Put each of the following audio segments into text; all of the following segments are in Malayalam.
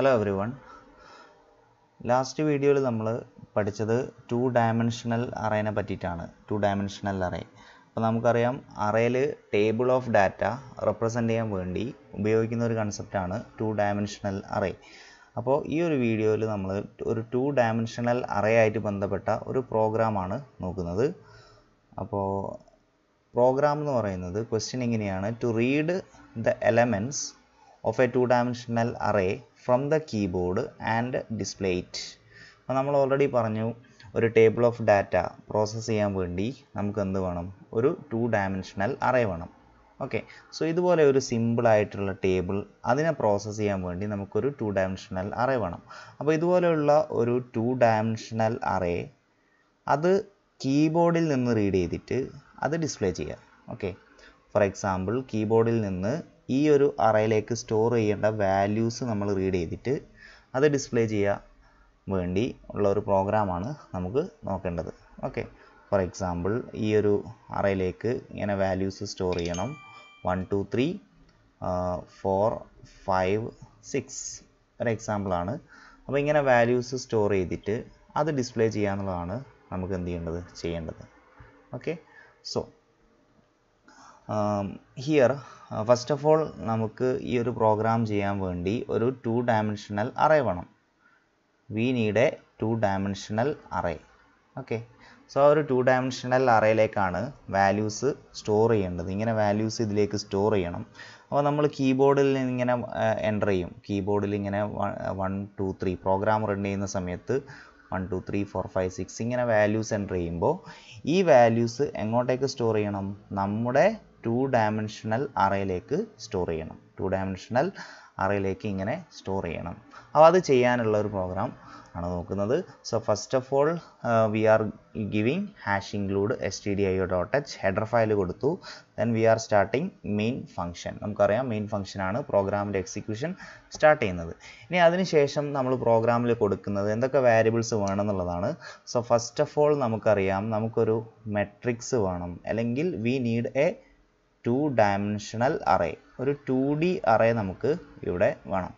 ഹലോ എവറി വൺ ലാസ്റ്റ് വീഡിയോയിൽ നമ്മൾ പഠിച്ചത് ടു ഡയമെൻഷണൽ അറേനെ പറ്റിയിട്ടാണ് ടു ഡയമെൻഷണൽ അറേ അപ്പോൾ നമുക്കറിയാം അറേയിൽ ടേബിൾ ഓഫ് ഡാറ്റ റെപ്രസെൻ്റ് ചെയ്യാൻ വേണ്ടി ഉപയോഗിക്കുന്ന ഒരു കൺസെപ്റ്റാണ് ടു ഡയമെൻഷണൽ അറേ അപ്പോൾ ഈ ഒരു വീഡിയോയിൽ നമ്മൾ ഒരു ടു ഡയമെൻഷണൽ അറേ ആയിട്ട് ബന്ധപ്പെട്ട ഒരു പ്രോഗ്രാമാണ് നോക്കുന്നത് അപ്പോൾ പ്രോഗ്രാം എന്ന് പറയുന്നത് ക്വസ്റ്റ്യൻ ഇങ്ങനെയാണ് to read the elements of a two-dimensional array from the keyboard and display it അപ്പോൾ നമ്മൾ ഓൾറെഡി പറഞ്ഞു ഒരു ടേബിൾ ഓഫ് ഡാറ്റ പ്രോസസ്സ് ചെയ്യാൻ വേണ്ടി നമുക്ക് എന്ത് വേണം ഒരു ടു ഡയമെൻഷണൽ അറേ വേണം ഓക്കെ സോ ഇതുപോലെ ഒരു സിമ്പിൾ ആയിട്ടുള്ള ടേബിൾ അതിനെ പ്രോസസ്സ് ചെയ്യാൻ വേണ്ടി നമുക്കൊരു ടു ഡയമെൻഷണൽ അറേ വേണം അപ്പോൾ ഇതുപോലെയുള്ള ഒരു ടു ഡയമെൻഷണൽ അറേ അത് കീബോർഡിൽ നിന്ന് റീഡ് ചെയ്തിട്ട് അത് ഡിസ്പ്ലേ ചെയ്യുക ഓക്കെ ഫോർ എക്സാമ്പിൾ കീബോർഡിൽ നിന്ന് ഈ ഒരു അറയിലേക്ക് സ്റ്റോർ ചെയ്യേണ്ട വാല്യൂസ് നമ്മൾ റീഡ് ചെയ്തിട്ട് അത് ഡിസ്പ്ലേ ചെയ്യാൻ വേണ്ടി ഉള്ള ഒരു പ്രോഗ്രാമാണ് നമുക്ക് നോക്കേണ്ടത് ഓക്കെ ഫോർ എക്സാമ്പിൾ ഈ ഒരു അറയിലേക്ക് ഇങ്ങനെ വാല്യൂസ് സ്റ്റോർ ചെയ്യണം one two three four five six ഒരു എക്സാമ്പിളാണ് അപ്പോൾ ഇങ്ങനെ വാല്യൂസ് സ്റ്റോർ ചെയ്തിട്ട് അത് ഡിസ്പ്ലേ ചെയ്യാന്നുള്ളതാണ് നമുക്ക് എന്ത് ചെയ്യേണ്ടത് ചെയ്യേണ്ടത് okay so here first of all നമുക്ക് ഈ ഒരു പ്രോഗ്രാം ചെയ്യാൻ വേണ്ടി ഒരു ടു ഡയമെൻഷണൽ അറേ വേണം we need a two dimensional array okay so ആ ഒരു ടു ഡയമെൻഷണൽ അറേയിലേക്കാണ് വാല്യൂസ് സ്റ്റോർ ചെയ്യേണ്ടത് ഇങ്ങനെ വാല്യൂസ് ഇതിലേക്ക് സ്റ്റോർ ചെയ്യണം അപ്പോൾ നമ്മൾ കീബോർഡിൽ ഇങ്ങനെ എൻ്റർ ചെയ്യും കീബോർഡിൽ ഇങ്ങനെ one two three program run ചെയ്യുന്ന സമയത്ത് one two three four five six ഇങ്ങനെ വാല്യൂസ് എൻ്റർ ചെയ്യുമ്പോൾ ഈ വാല്യൂസ് എങ്ങോട്ടേക്ക് സ്റ്റോർ ചെയ്യണം നമ്മുടെ ടു ഡയമെൻഷണൽ അറയിലേക്ക് സ്റ്റോർ ചെയ്യണം ടു ഡയമെൻഷണൽ അറയിലേക്ക് ഇങ്ങനെ സ്റ്റോർ ചെയ്യണം അപ്പോൾ അത് ചെയ്യാനുള്ള ഒരു പ്രോഗ്രാം ആണ് നോക്കുന്നത് so first of all we are giving hash include S T D I dot H header file കൊടുത്തു then we are starting main function നമുക്കറിയാം മെയിൻ ആണ് പ്രോഗ്രാമിൻ്റെ എക്സിക്യൂഷൻ സ്റ്റാർട്ട് ചെയ്യുന്നത് ഇനി അതിനുശേഷം നമ്മൾ പ്രോഗ്രാമിൽ കൊടുക്കുന്നത് എന്തൊക്കെ വേരിയബിൾസ് വേണമെന്നുള്ളതാണ് സോ ഫസ്റ്റ് ഓഫ് ഓൾ നമുക്കറിയാം നമുക്കൊരു മെട്രിക്സ് വേണം അല്ലെങ്കിൽ we need a two dimensional array ഒരു ടു ഡി അറേ നമുക്ക് ഇവിടെ വേണം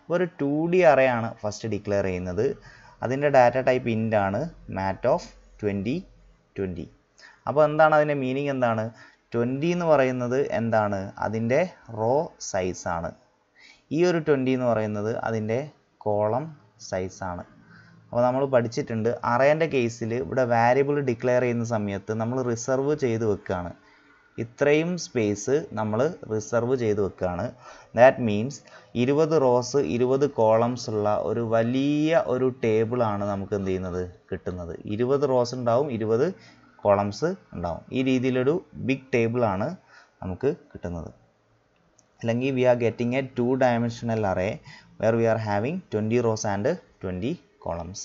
അപ്പോൾ ഒരു ടു ഡി അറേ ആണ് ഫസ്റ്റ് ഡിക്ലെയർ ചെയ്യുന്നത് അതിൻ്റെ ഡാറ്റ ടൈപ്പ് ഇൻ്റ് ആണ് മാറ്റ് ഓഫ് ട്വൻറ്റി ട്വൻറ്റി അപ്പോൾ എന്താണ് അതിൻ്റെ മീനിങ് എന്താണ് ട്വൻറ്റി എന്ന് പറയുന്നത് എന്താണ് അതിൻ്റെ റോ സൈസ് ആണ് ഈ ഒരു ട്വൻറ്റി എന്ന് പറയുന്നത് അതിൻ്റെ കോളം സൈസ് ആണ് അപ്പോൾ നമ്മൾ പഠിച്ചിട്ടുണ്ട് അറേൻ്റെ കേസിൽ ഇവിടെ വാരിയബിൾ ഡിക്ലെയർ ചെയ്യുന്ന സമയത്ത് നമ്മൾ റിസർവ് ചെയ്ത് വെക്കുകയാണ് ഇത്രയും സ്പേസ് നമ്മൾ റിസർവ് ചെയ്ത് വെക്കുകയാണ് ദാറ്റ് മീൻസ് ഇരുപത് റോസ് ഇരുപത് കോളംസ് ഉള്ള ഒരു വലിയ ഒരു ടേബിളാണ് നമുക്ക് എന്ത് ചെയ്യുന്നത് കിട്ടുന്നത് ഇരുപത് റോസ് ഉണ്ടാവും ഇരുപത് കോളംസ് ഉണ്ടാവും ഈ രീതിയിലൊരു ബിഗ് ടേബിളാണ് നമുക്ക് കിട്ടുന്നത് അല്ലെങ്കിൽ we are getting a two dimensional array where we are having twenty rows and twenty columns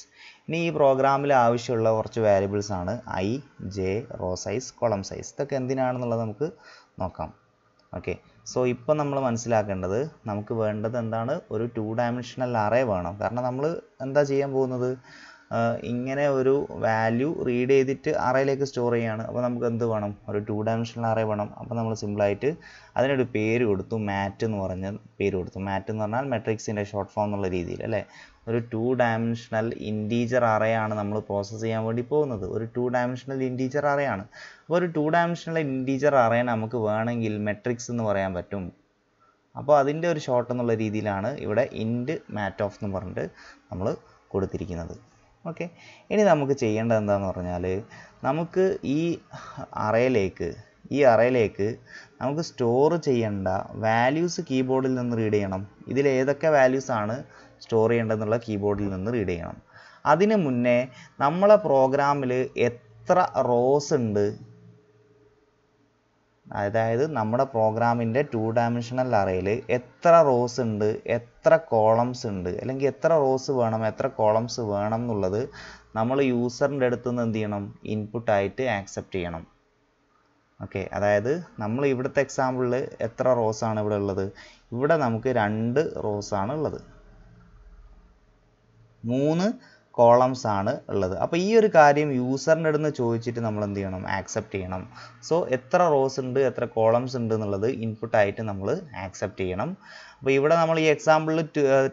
ഇനി ഈ പ്രോഗ്രാമിൽ ആവശ്യമുള്ള കുറച്ച് വാരിയബിൾസ് ആണ് I J row size column size ഇതൊക്കെ എന്തിനാണെന്നുള്ളത് നമുക്ക് നോക്കാം ഓക്കെ സോ ഇപ്പം നമ്മൾ മനസ്സിലാക്കേണ്ടത് നമുക്ക് വേണ്ടത് എന്താണ് ഒരു ടു ഡയമെൻഷണൽ അറേ വേണം കാരണം നമ്മൾ എന്താ ചെയ്യാൻ പോകുന്നത് ഇങ്ങനെ ഒരു വാല്യൂ റീഡ് ചെയ്തിട്ട് അറയിലേക്ക് സ്റ്റോർ ചെയ്യുകയാണ് അപ്പോൾ നമുക്ക് എന്ത് വേണം ഒരു ടു ഡയമെൻഷണൽ അറേ വേണം അപ്പോൾ നമ്മൾ സിമ്പിളായിട്ട് അതിനൊരു പേര് കൊടുത്തു മാറ്റ് എന്ന് പറഞ്ഞ പേര് കൊടുത്തു മാറ്റ് എന്ന് പറഞ്ഞാൽ മെട്രിക്സിൻ്റെ ഷോർട്ട് ഫോം എന്നുള്ള രീതിയിൽ അല്ലേ ഒരു ടു ഡയമെൻഷണൽ ഇൻറ്റീജർ അറയാണ് നമ്മൾ പ്രോസസ്സ് ചെയ്യാൻ വേണ്ടി പോകുന്നത് ഒരു ടു ഡയമെൻഷണൽ ഇൻറ്റീജർ അറയാണ് അപ്പോൾ ഒരു ടു ഡയമെൻഷണൽ ഇൻറ്റീജർ അറയെ നമുക്ക് വേണമെങ്കിൽ മെട്രിക്സ് എന്ന് പറയാൻ പറ്റും അപ്പോൾ അതിൻ്റെ ഒരു ഷോർട്ട് എന്നുള്ള രീതിയിലാണ് ഇവിടെ ഇൻഡ് മാറ്റ് ഓഫ് എന്ന് പറഞ്ഞിട്ട് നമ്മൾ കൊടുത്തിരിക്കുന്നത് ഓക്കെ ഇനി നമുക്ക് ചെയ്യേണ്ടത് എന്താണെന്ന് പറഞ്ഞാൽ നമുക്ക് ഈ അറയിലേക്ക് ഈ അറയിലേക്ക് നമുക്ക് സ്റ്റോർ ചെയ്യേണ്ട വാല്യൂസ് കീബോർഡിൽ നിന്ന് റീഡ് ചെയ്യണം ഇതിൽ ഏതൊക്കെ വാല്യൂസ് ആണ് സ്റ്റോർ ചെയ്യേണ്ടതെന്നുള്ള കീബോർഡിൽ നിന്ന് റീഡ് ചെയ്യണം അതിന് മുന്നേ നമ്മളെ പ്രോഗ്രാമിൽ എത്ര റോസ് ഉണ്ട് അതായത് നമ്മുടെ പ്രോഗ്രാമിൻ്റെ ടു ഡയമെൻഷണൽ അറയിൽ എത്ര റോസ് ഉണ്ട് എത്ര കോളംസ് ഉണ്ട് അല്ലെങ്കിൽ എത്ര റോസ് വേണം എത്ര കോളംസ് വേണം എന്നുള്ളത് നമ്മൾ യൂസറിൻ്റെ അടുത്ത് നിന്ന് എന്ത് ചെയ്യണം ഇൻപുട്ടായിട്ട് ആക്സെപ്റ്റ് ചെയ്യണം ഓക്കെ അതായത് നമ്മൾ ഇവിടുത്തെ എക്സാമ്പിളിൽ എത്ര റോസ് ആണ് ഇവിടെ ഉള്ളത് ഇവിടെ നമുക്ക് രണ്ട് റോസ് ആണ് ഉള്ളത് മൂന്ന് കോളംസ് ആണ് ഉള്ളത് അപ്പോൾ ഈ ഒരു കാര്യം യൂസറിൻ്റെ അടുത്ത് ചോദിച്ചിട്ട് നമ്മൾ എന്ത് ചെയ്യണം ആക്സെപ്റ്റ് ചെയ്യണം സോ എത്ര റോസ് ഉണ്ട് എത്ര കോളംസ് ഉണ്ട് എന്നുള്ളത് ഇൻപുട്ടായിട്ട് നമ്മൾ ആക്സെപ്റ്റ് ചെയ്യണം അപ്പോൾ ഇവിടെ നമ്മൾ ഈ എക്സാമ്പിളിൽ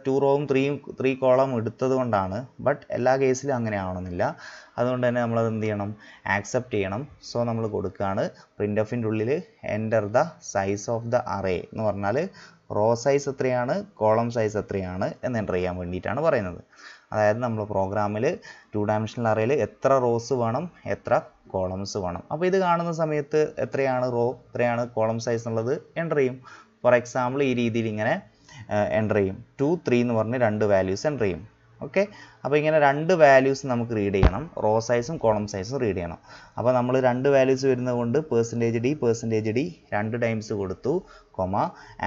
ടു റോവും ത്രീയും ത്രീ കോളം എടുത്തത് കൊണ്ടാണ് ബട്ട് എല്ലാ കേസിലും അങ്ങനെ ആവണമെന്നില്ല അതുകൊണ്ട് തന്നെ നമ്മളത് എന്ത് ചെയ്യണം ആക്സെപ്റ്റ് ചെയ്യണം സോ നമ്മൾ കൊടുക്കുകയാണ് പ്രിൻ്റ് ഓഫിൻ്റെ ഉള്ളിൽ enter the size of the array എന്ന് പറഞ്ഞാൽ റോ സൈസ് എത്രയാണ് കോളം സൈസ് എത്രയാണ് എന്ന് എൻ്റർ ചെയ്യാൻ വേണ്ടിയിട്ടാണ് പറയുന്നത് അതായത് നമ്മൾ പ്രോഗ്രാമിൽ ടു ഡയമെൻഷനൽ അറയിൽ എത്ര റോസ് വേണം എത്ര കോളംസ് വേണം അപ്പോൾ ഇത് കാണുന്ന സമയത്ത് എത്രയാണ് റോ എത്രയാണ് കോളം സൈസ് എന്നുള്ളത് എൻ്റർ ചെയ്യും ഫോർ എക്സാമ്പിൾ ഈ രീതിയിൽ ഇങ്ങനെ എൻ്റർ ചെയ്യും ടു ത്രീ എന്ന് പറഞ്ഞ് രണ്ട് വാല്യൂസ് എൻ്റർ ചെയ്യും ഓക്കെ അപ്പോൾ ഇങ്ങനെ രണ്ട് വാല്യൂസ് നമുക്ക് റീഡ് ചെയ്യണം റോ സൈസും കോളം സൈസും റീഡ് ചെയ്യണം അപ്പോൾ നമ്മൾ രണ്ട് വാല്യൂസ് വരുന്നത് കൊണ്ട് പേഴ്സൻറ്റേജ് ഡി പേഴ്സൻറ്റേജ് ഡി രണ്ട് ടൈംസ് കൊടുത്തു കൊമ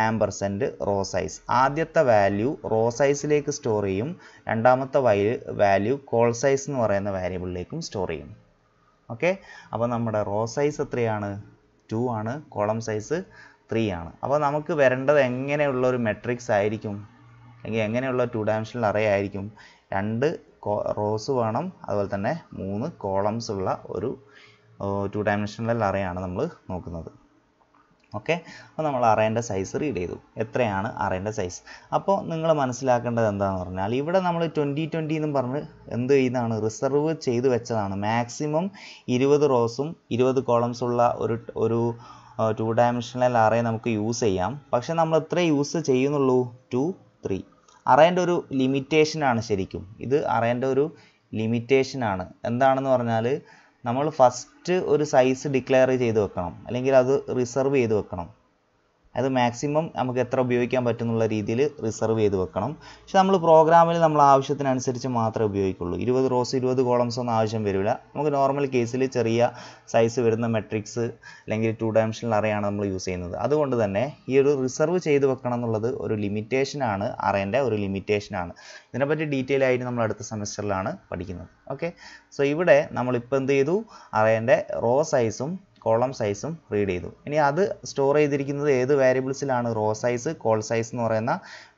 ആംബർസെൻറ്റ് റോ സൈസ് ആദ്യത്തെ വാല്യൂ റോ സൈസിലേക്ക് സ്റ്റോർ ചെയ്യും രണ്ടാമത്തെ വാല്യൂ കോൾ സൈസ് എന്ന് പറയുന്ന വാല്യൂബിളിലേക്കും സ്റ്റോർ ചെയ്യും ഓക്കെ അപ്പോൾ നമ്മുടെ റോ സൈസ് എത്രയാണ് ടു ആണ് കോളം സൈസ് ത്രീ ആണ് അപ്പോൾ നമുക്ക് വരേണ്ടത് എങ്ങനെയുള്ള ഒരു മെട്രിക്സ് ആയിരിക്കും അല്ലെങ്കിൽ എങ്ങനെയുള്ള ടു ഡയമെൻഷണൽ അറേ ആയിരിക്കും രണ്ട് റോസ് വേണം അതുപോലെ തന്നെ മൂന്ന് കോളംസ് ഉള്ള ഒരു ടു ഡയമെൻഷണൽ അറേ ആണ് നമ്മൾ നോക്കുന്നത് ഓക്കെ അപ്പോൾ നമ്മൾ അറേൻ്റെ സൈസ് റീഡ് ചെയ്തു എത്രയാണ് അറേൻ്റെ സൈസ് അപ്പോൾ നിങ്ങൾ മനസ്സിലാക്കേണ്ടത് എന്താണെന്ന് പറഞ്ഞാൽ ഇവിടെ നമ്മൾ ട്വൻറ്റി ട്വൻറ്റി എന്നും പറഞ്ഞ് എന്ത് ചെയ്താണ് റിസർവ് ചെയ്ത് വെച്ചതാണ് മാക്സിമം ഇരുപത് റോസും ഇരുപത് കോളംസ് ഉള്ള ഒരു ഒരു ടു ഡയമെൻഷണൽ അറേ നമുക്ക് യൂസ് ചെയ്യാം പക്ഷേ നമ്മൾ എത്ര യൂസ് ചെയ്യുന്നുള്ളൂ ടു ത്രീ അറേൻ്റെ ഒരു ലിമിറ്റേഷനാണ് ശരിക്കും ഇത് അറേൻ്റെ ഒരു ലിമിറ്റേഷനാണ് എന്താണെന്ന് പറഞ്ഞാൽ നമ്മൾ ഫസ്റ്റ് ഒരു സൈസ് ഡിക്ലെയർ ചെയ്ത് വെക്കണം അല്ലെങ്കിൽ അത് റിസർവ് ചെയ്ത് വെക്കണം അത് മാക്സിമം നമുക്ക് എത്ര ഉപയോഗിക്കാൻ പറ്റുന്നുള്ള രീതിയിൽ റിസർവ് ചെയ്ത് വെക്കണം പക്ഷെ നമ്മൾ പ്രോഗ്രാമിൽ നമ്മൾ ആവശ്യത്തിനനുസരിച്ച് മാത്രമേ ഉപയോഗിക്കുള്ളൂ ഇരുപത് റോസ് ഇരുപത് കോളംസ് ഒന്നും ആവശ്യം വരില്ല നമുക്ക് നോർമൽ കേസിൽ ചെറിയ സൈസ് വരുന്ന മെട്രിക്സ് അല്ലെങ്കിൽ ടു ഡയമെൻഷനിൽ അറയാണ് നമ്മൾ യൂസ് ചെയ്യുന്നത് അതുകൊണ്ട് തന്നെ ഈ ഒരു റിസർവ് ചെയ്ത് വെക്കണം എന്നുള്ളത് ഒരു ലിമിറ്റേഷനാണ് അറേൻ്റെ ഒരു ലിമിറ്റേഷനാണ് ഇതിനെപ്പറ്റി ഡീറ്റെയിൽ ആയിട്ട് നമ്മൾ അടുത്ത സെമസ്റ്ററിലാണ് പഠിക്കുന്നത് ഓക്കെ സോ ഇവിടെ നമ്മളിപ്പോൾ എന്ത് ചെയ്തു അറേൻ്റെ റോ സൈസും കോളം സൈസും റീഡ് ചെയ്തു ഇനി അത് സ്റ്റോർ ചെയ്തിരിക്കുന്നത് ഏത് വേരിയബിൾസിലാണ് റോ സൈസ് കോൾ സൈസ് എന്ന് പറയുന്ന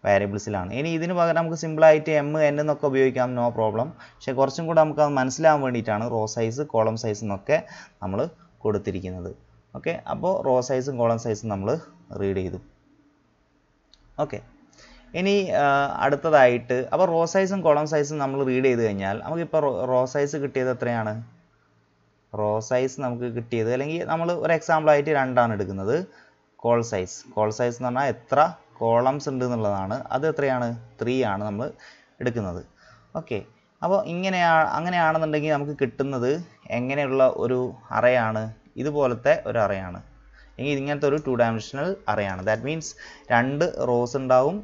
വേരിയബിൾസിലാണ് ഇനി ഇതിന് പകരം നമുക്ക് സിമ്പിളായിട്ട് എം എൻ എന്നൊക്കെ ഉപയോഗിക്കാം നോ പ്രോബ്ലം പക്ഷേ കുറച്ചും കൂടെ നമുക്ക് അത് മനസ്സിലാവാൻ വേണ്ടിയിട്ടാണ് റോ സൈസ് കോളം സൈസ് എന്നൊക്കെ നമ്മൾ കൊടുത്തിരിക്കുന്നത് ഓക്കെ അപ്പോൾ റോ സൈസും കോളം സൈസും നമ്മൾ റീഡ് ചെയ്തു ഓക്കെ ഇനി അടുത്തതായിട്ട് അപ്പോൾ റോ സൈസും കോളം സൈസും നമ്മൾ റീഡ് ചെയ്ത് കഴിഞ്ഞാൽ നമുക്കിപ്പോൾ റോ സൈസ് കിട്ടിയത് എത്രയാണ് റോ സൈസ് നമുക്ക് കിട്ടിയത് അല്ലെങ്കിൽ നമ്മൾ ഒരു എക്സാമ്പിളായിട്ട് രണ്ടാണ് എടുക്കുന്നത് കോൾ സൈസ് കോൾ സൈസ് എന്ന് പറഞ്ഞാൽ എത്ര കോളംസ് ഉണ്ട് എന്നുള്ളതാണ് അത് എത്രയാണ് ത്രീ ആണ് നമ്മൾ എടുക്കുന്നത് ഓക്കെ അപ്പോൾ ഇങ്ങനെയാ അങ്ങനെയാണെന്നുണ്ടെങ്കിൽ നമുക്ക് കിട്ടുന്നത് എങ്ങനെയുള്ള ഒരു അറയാണ് ഇതുപോലത്തെ ഒരു അറയാണ് എങ്കിൽ ഇങ്ങനത്തെ ഒരു ടു ഡയമെൻഷനൽ അറയാണ് ദാറ്റ് മീൻസ് രണ്ട് റോസ് ഉണ്ടാവും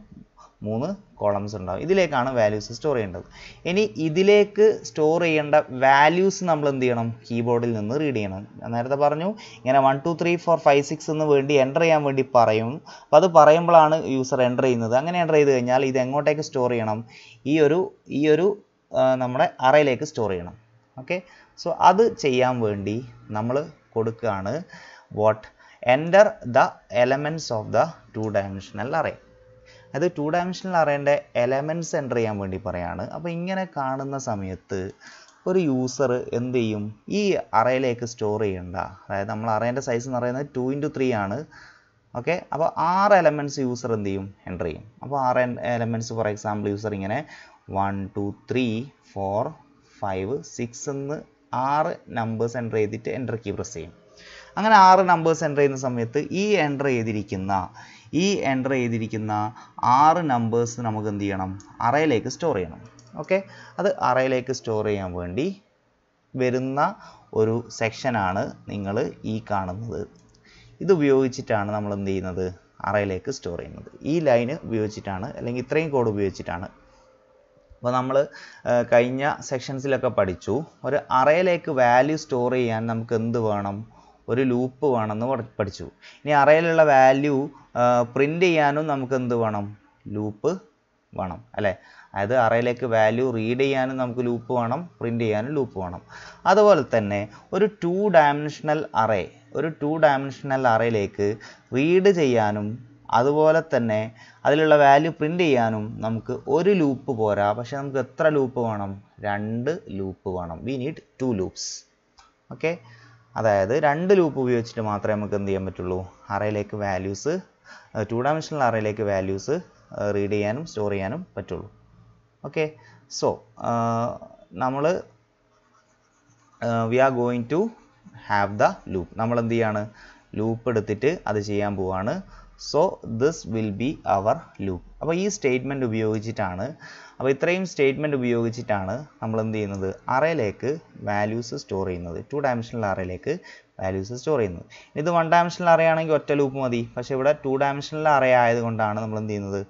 മൂന്ന് കോളംസ് ഉണ്ടാവും ഇതിലേക്കാണ് വാല്യൂസ് സ്റ്റോർ ചെയ്യേണ്ടത് ഇനി ഇതിലേക്ക് സ്റ്റോർ ചെയ്യേണ്ട വാല്യൂസ് നമ്മൾ എന്ത് ചെയ്യണം കീബോർഡിൽ നിന്ന് റീഡ് ചെയ്യണം നേരത്തെ പറഞ്ഞു ഇങ്ങനെ one two three four five six എന്ന് വേണ്ടി എൻ്റർ ചെയ്യാൻ വേണ്ടി പറയും അപ്പോൾ അത് പറയുമ്പോഴാണ് യൂസർ എൻ്റർ ചെയ്യുന്നത് അങ്ങനെ എൻ്റർ ചെയ്ത് കഴിഞ്ഞാൽ ഇത് എങ്ങോട്ടേക്ക് സ്റ്റോർ ചെയ്യണം ഈ ഒരു ഈ ഒരു നമ്മുടെ അറയിലേക്ക് സ്റ്റോർ ചെയ്യണം ഓക്കെ സോ അത് ചെയ്യാൻ വേണ്ടി നമ്മൾ കൊടുക്കുകയാണ് what enter the elements of the two dimensional array അത് ടു ഡയമെൻഷനിൽ അറിയേണ്ട എലമെൻറ്റ്സ് എൻ്റർ ചെയ്യാൻ വേണ്ടി പറയാണ് അപ്പോൾ ഇങ്ങനെ കാണുന്ന സമയത്ത് ഒരു യൂസർ എന്ത് ചെയ്യും ഈ അറയിലേക്ക് സ്റ്റോർ ചെയ്യണ്ട അതായത് നമ്മൾ അറേൻ്റെ സൈസ് എന്ന് പറയുന്നത് ടു ഇൻറ്റു ത്രീ ആണ് ഓക്കെ അപ്പോൾ ആറ് എലമെൻറ്റ്സ് യൂസർ എന്ത് ചെയ്യും എൻ്റർ ചെയ്യും അപ്പോൾ ആറ് എലമെൻറ്റ്സ് ഫോർ എക്സാമ്പിൾ യൂസർ ഇങ്ങനെ one two three four five six എന്ന് ആറ് നമ്പേഴ്സ് എൻ്റർ ചെയ്തിട്ട് എൻ്റർ കീ പ്രസ് ചെയ്യും അങ്ങനെ ആറ് നമ്പേഴ്സ് എൻ്റർ ചെയ്യുന്ന സമയത്ത് ഈ എൻ്റർ ചെയ്തിരിക്കുന്ന ഈ എൻ്റർ ചെയ്തിരിക്കുന്ന ആറ് നമ്പേഴ്സ് നമുക്ക് എന്ത് ചെയ്യണം അറയിലേക്ക് സ്റ്റോർ ചെയ്യണം ഓക്കെ അത് അറയിലേക്ക് സ്റ്റോർ ചെയ്യാൻ വേണ്ടി വരുന്ന ഒരു സെക്ഷനാണ് നിങ്ങൾ ഈ കാണുന്നത് ഇത് ഉപയോഗിച്ചിട്ടാണ് നമ്മൾ എന്ത് ചെയ്യുന്നത് അറയിലേക്ക് സ്റ്റോർ ചെയ്യുന്നത് ഈ ലൈൻ ഉപയോഗിച്ചിട്ടാണ് അല്ലെങ്കിൽ ഇത്രയും കോഡ് ഉപയോഗിച്ചിട്ടാണ് അപ്പോൾ നമ്മൾ കഴിഞ്ഞ സെക്ഷൻസിലൊക്കെ പഠിച്ചു ഒരു അറയിലേക്ക് വാല്യൂ സ്റ്റോർ ചെയ്യാൻ നമുക്ക് എന്ത് വേണം ഒരു ലൂപ്പ് വേണമെന്ന് പഠിച്ചു ഇനി അറയിലുള്ള വാല്യൂ പ്രിൻ്റ് ചെയ്യാനും നമുക്ക് എന്ത് വേണം ലൂപ്പ് വേണം അല്ലേ അതായത് അറയിലേക്ക് വാല്യൂ റീഡ് ചെയ്യാനും നമുക്ക് ലൂപ്പ് വേണം പ്രിൻ്റ് ചെയ്യാനും ലൂപ്പ് വേണം അതുപോലെ തന്നെ ഒരു ടു ഡയമെൻഷണൽ അറേ ഒരു ടു ഡയമെൻഷണൽ അറയിലേക്ക് റീഡ് ചെയ്യാനും അതുപോലെ തന്നെ അതിലുള്ള വാല്യൂ പ്രിൻ്റ് ചെയ്യാനും നമുക്ക് ഒരു ലൂപ്പ് പോരാ പക്ഷെ നമുക്ക് എത്ര ലൂപ്പ് വേണം രണ്ട് ലൂപ്പ് വേണം we need two loops okay അതായത് രണ്ട് ലൂപ്പ് ഉപയോഗിച്ചിട്ട് മാത്രമേ നമുക്ക് എന്ത് ചെയ്യാൻ പറ്റുള്ളൂ അറയിലേക്ക് വാല്യൂസ് ടു ഡയമെൻഷനൽ അറയിലേക്ക് വാല്യൂസ് റീഡ് ചെയ്യാനും സ്റ്റോർ ചെയ്യാനും പറ്റുള്ളൂ ഓക്കെ സോ നമ്മൾ we are going to have the loop നമ്മൾ എന്ത് ചെയ്യാണ് ലൂപ്പ് എടുത്തിട്ട് അത് ചെയ്യാൻ പോവാണ് so this will be our loop അപ്പോൾ ഈ സ്റ്റേറ്റ്മെൻറ്റ് ഉപയോഗിച്ചിട്ടാണ് അപ്പോൾ ഇത്രയും സ്റ്റേറ്റ്മെൻറ്റ് ഉപയോഗിച്ചിട്ടാണ് നമ്മൾ എന്ത് ചെയ്യുന്നത് അറയിലേക്ക് വാല്യൂസ് സ്റ്റോർ ചെയ്യുന്നത് ടു ഡയമെൻഷനൽ അറയിലേക്ക് വാല്യൂസ് സ്റ്റോർ ചെയ്യുന്നത് ഇത് വൺ ഡയമെൻഷനൽ അറയാണെങ്കിൽ ഒറ്റ ലൂപ്പ് മതി പക്ഷേ ഇവിടെ ടു ഡയമെൻഷനൽ അറേ ആയതുകൊണ്ടാണ് നമ്മൾ എന്ത് ചെയ്യുന്നത്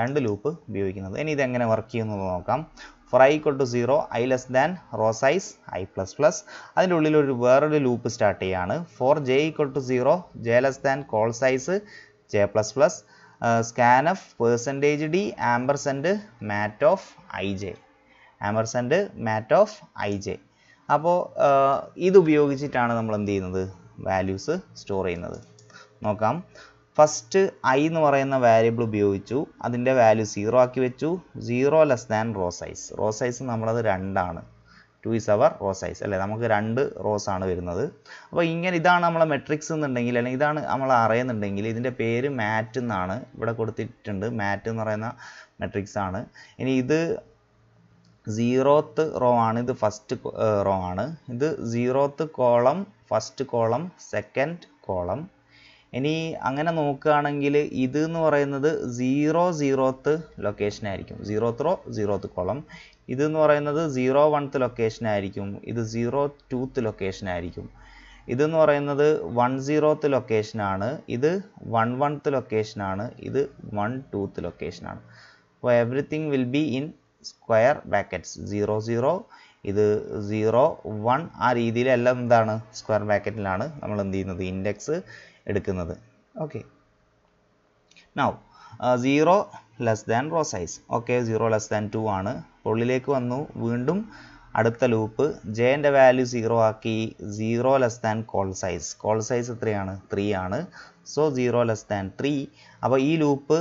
രണ്ട് ലൂപ്പ് ഉപയോഗിക്കുന്നത് ഇനി ഇതെങ്ങനെ വർക്ക് ചെയ്യുന്നത് നോക്കാം for I equal to zero I less than row size I plus plus അതിൻ്റെ ഉള്ളിൽ ഒരു വേറൊരു ലൂപ്പ് സ്റ്റാർട്ട് ചെയ്യുകയാണ് for J equal to zero J less than col size J plus plus scan of percentage D ampersand mat of I J ampersand mat of I J അപ്പോൾ ഇതുപയോഗിച്ചിട്ടാണ് നമ്മൾ എന്ത് ചെയ്യുന്നത് വാല്യൂസ് സ്റ്റോർ ചെയ്യുന്നത് നോക്കാം ഫസ്റ്റ് ഐ എന്ന് പറയുന്ന വാരിയബിൾ ഉപയോഗിച്ചു അതിൻ്റെ വാല്യൂ സീറോ ആക്കി വെച്ചു zero less than row size row size നമ്മളത് രണ്ടാണ് two is our row size അല്ലേ നമുക്ക് രണ്ട് റോസ് ആണ് വരുന്നത് അപ്പോൾ ഇങ്ങനെ ഇതാണ് നമ്മളെ മെട്രിക്സ് എന്നുണ്ടെങ്കിൽ അല്ലെങ്കിൽ ഇതാണ് നമ്മൾ അറിയുന്നുണ്ടെങ്കിൽ ഇതിൻ്റെ പേര് മാറ്റ് എന്നാണ് ഇവിടെ കൊടുത്തിട്ടുണ്ട് മാറ്റ് എന്ന് പറയുന്ന മെട്രിക്സ് ആണ് ഇനി ഇത് സീറോത്ത് റോ ആണ് ഇത് ഫസ്റ്റ് റോ ആണ് ഇത് zeroth column first column second column ഇനി അങ്ങനെ നോക്കുകയാണെങ്കിൽ ഇത് എന്ന് പറയുന്നത് സീറോ സീറോത്ത് ലൊക്കേഷൻ ആയിരിക്കും സീറോത്ത് റോ സീറോത്ത് കോളം എന്ന് പറയുന്നത് സീറോ വൺത്ത് ലൊക്കേഷൻ ആയിരിക്കും ഇത് സീറോ ടൂത്ത് ലൊക്കേഷൻ ആയിരിക്കും ഇതെന്ന് പറയുന്നത് വൺ സീറോത്ത് ആണ് ഇത് വൺ വൺത്ത് ആണ് ഇത് വൺ ടൂത്ത് ആണ് അപ്പോൾ everything will be in square brackets zero zero ഇത് സീറോ വൺ ആ രീതിയിലെല്ലാം എന്താണ് സ്ക്വയർ ബ്രാക്കറ്റിലാണ് നമ്മൾ എന്ത് ചെയ്യുന്നത് ഇൻഡെക്സ് എടുക്കുന്നത് okay now zero less than row size okay zero less than two ആണ് ഉള്ളിലേക്ക് വന്നു വീണ്ടും അടുത്ത ലൂപ്പ് ജെൻ്റെ വാല്യൂ സീറോ ആക്കി zero less than col size col size എത്രയാണ് ത്രീ ആണ് so zero less than three അപ്പോൾ ഈ loop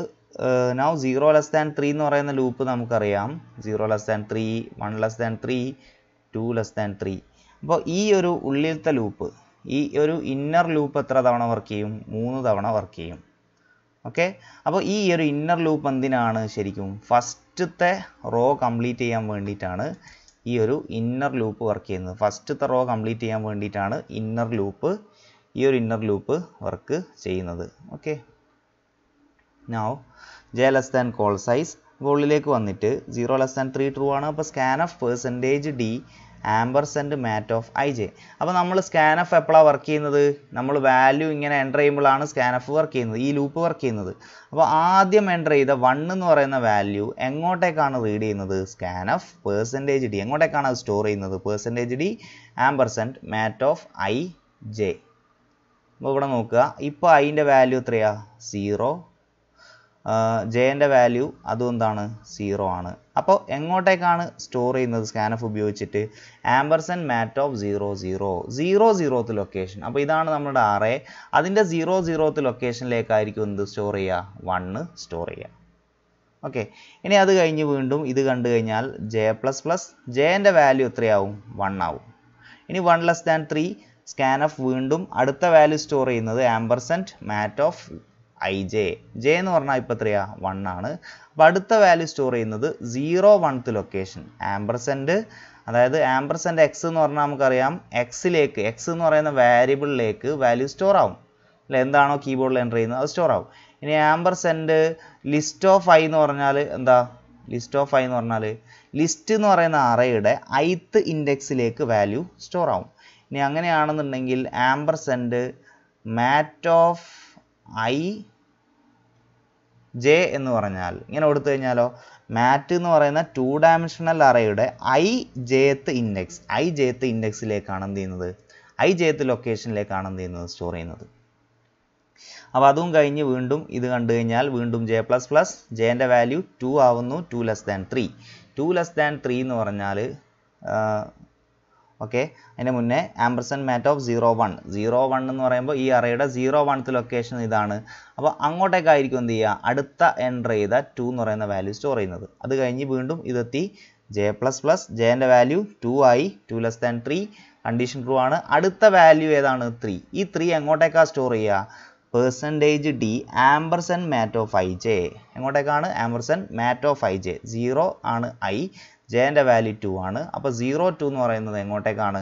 now zero less than three എന്ന് പറയുന്ന ലൂപ്പ് നമുക്കറിയാം zero less than three one less than three two less than three അപ്പോൾ ഈ ഒരു ഉള്ളിലത്തെ ലൂപ്പ് ഈ ഒരു ഇന്നർ ലൂപ്പ് എത്ര തവണ വർക്ക് ചെയ്യും മൂന്ന് തവണ വർക്ക് ചെയ്യും ഓക്കെ അപ്പോൾ ഈ ഒരു ഇന്നർ ലൂപ്പ് എന്തിനാണ് ശരിക്കും ഫസ്റ്റത്തെ റോ കംപ്ലീറ്റ് ചെയ്യാൻ വേണ്ടിയിട്ടാണ് ഈ ഒരു ഇന്നർ ലൂപ്പ് വർക്ക് ചെയ്യുന്നത് ഫസ്റ്റത്തെ റോ കംപ്ലീറ്റ് ചെയ്യാൻ വേണ്ടിയിട്ടാണ് ഇന്നർ ലൂപ്പ് ഈ ഒരു ഇന്നർ ലൂപ്പ് വർക്ക് ചെയ്യുന്നത് okay now J less than col size ഗോളിലേക്ക് വന്നിട്ട് zero less than three true ആണ് അപ്പോൾ scan of percentage D ampersand mat of I J അപ്പോൾ നമ്മൾ സ്കാനഫ് എപ്പോഴാണ് വർക്ക് ചെയ്യുന്നത് നമ്മൾ വാല്യൂ ഇങ്ങനെ എൻ്റർ ചെയ്യുമ്പോഴാണ് സ്കാനഫ് വർക്ക് ചെയ്യുന്നത് ഈ ലൂപ്പ് വർക്ക് ചെയ്യുന്നത് അപ്പോൾ ആദ്യം എൻ്റർ ചെയ്ത വൺ എന്ന് പറയുന്ന വാല്യൂ എങ്ങോട്ടേക്കാണ് റീഡ് ചെയ്യുന്നത് സ്കാനഫ് പേഴ്സൻറ്റേജ് ഡി എങ്ങോട്ടേക്കാണ് അത് സ്റ്റോർ ചെയ്യുന്നത് percentage D ampersand mat of I J അപ്പോൾ ഇവിടെ നോക്കുക ഇപ്പോൾ ഐൻ്റെ വാല്യൂ എത്രയാണ് സീറോ ജെൻ്റെ വാല്യൂ അതും എന്താണ് സീറോ ആണ് അപ്പോൾ എങ്ങോട്ടേക്കാണ് സ്റ്റോർ ചെയ്യുന്നത് സ്കാനഫ് ഉപയോഗിച്ചിട്ട് ampersand mat of zero zero zero zeroth location അപ്പോൾ ഇതാണ് നമ്മുടെ ആറേ അതിൻ്റെ സീറോ സീറോത്ത് ലൊക്കേഷനിലേക്കായിരിക്കും എന്ത് സ്റ്റോർ ചെയ്യുക വണ്ണ് സ്റ്റോർ ചെയ്യുക ഓക്കെ ഇനി അത് കഴിഞ്ഞ് വീണ്ടും ഇത് കണ്ടു കഴിഞ്ഞാൽ ജെ പ്ലസ് പ്ലസ് ജെൻ്റെ വാല്യൂ എത്രയാവും വൺ ആവും ഇനി one less than three scanf വീണ്ടും അടുത്ത വാല്യൂ സ്റ്റോർ ചെയ്യുന്നത് ampersand mat of I J J എന്ന് പറഞ്ഞാൽ ഇപ്പം എത്രയാ വൺ ആണ് അപ്പോൾ അടുത്ത വാല്യൂ സ്റ്റോർ ചെയ്യുന്നത് സീറോ വൺത്ത് ലൊക്കേഷൻ ആംബർസെൻറ്റ് അതായത് ആംബർസെൻറ്റ് എക്സ് എന്ന് പറഞ്ഞാൽ നമുക്കറിയാം എക്സിലേക്ക് എക്സ് എന്ന് പറയുന്ന വേരിയബിളിലേക്ക് വാല്യൂ സ്റ്റോർ ആവും അല്ലെ എന്താണോ കീബോർഡിൽ എൻ്റർ ചെയ്യുന്നത് അത് സ്റ്റോർ ആവും ഇനി ആംബർസെൻറ്റ് ലിസ്റ്റ് ഓഫ് ഐ എന്ന് പറഞ്ഞാൽ എന്താ ലിസ്റ്റ് ഓഫ് ഐ എന്ന് പറഞ്ഞാൽ ലിസ്റ്റ് എന്ന് പറയുന്ന അറയുടെ ഐത്ത് ഇൻഡെക്സിലേക്ക് വാല്യൂ സ്റ്റോർ ആവും ഇനി അങ്ങനെയാണെന്നുണ്ടെങ്കിൽ ampersand mat of I J എന്ന് പറഞ്ഞാൽ ഇങ്ങനെ കൊടുത്തു കഴിഞ്ഞാലോ മാറ്റ് എന്ന് പറയുന്ന ടു ഡയമെൻഷണൽ അറയുടെ I jth index I jth ഇൻഡെക്സിലേക്കാണ് എന്ത് ചെയ്യുന്നത് ഐ ജേത്ത് ലൊക്കേഷനിലേക്കാണ് എന്ത് ചെയ്യുന്നത് സ്റ്റോർ ചെയ്യുന്നത് അപ്പോൾ അതും കഴിഞ്ഞ് വീണ്ടും ഇത് കണ്ടു കഴിഞ്ഞാൽ വീണ്ടും ജെ പ്ലസ് പ്ലസ് ജെൻ്റെ വാല്യൂ ടു ആവുന്നു two less than three two less than three എന്ന് പറഞ്ഞാൽ ഓക്കെ അതിന് മുന്നേ ampersand mat of zero one zero one എന്ന് പറയുമ്പോൾ ഈ അറയുടെ സീറോ വൺത്ത് ലൊക്കേഷൻ ഇതാണ് അപ്പോൾ അങ്ങോട്ടേക്കായിരിക്കും എന്ത് ചെയ്യുക അടുത്ത എൻ്റർ ചെയ്ത ടു എന്ന് പറയുന്ന വാല്യൂ സ്റ്റോർ ചെയ്യുന്നത് അത് കഴിഞ്ഞ് വീണ്ടും ഇതെത്തി ജെ പ്ലസ് പ്ലസ് ജെൻ്റെ വാല്യൂ ടു ആയി two less than three condition true ആണ് അടുത്ത വാല്യൂ ഏതാണ് ത്രീ ഈ ത്രീ എങ്ങോട്ടേക്കാണ് സ്റ്റോർ ചെയ്യുക percentage D ampersand mat of I J എങ്ങോട്ടേക്കാണ് ampersand mat of I J zero ആണ് ഐ ജെൻ്റെ വാല്യൂ ടു ആണ് അപ്പോൾ സീറോ ടു എന്ന് പറയുന്നത് എങ്ങോട്ടേക്കാണ്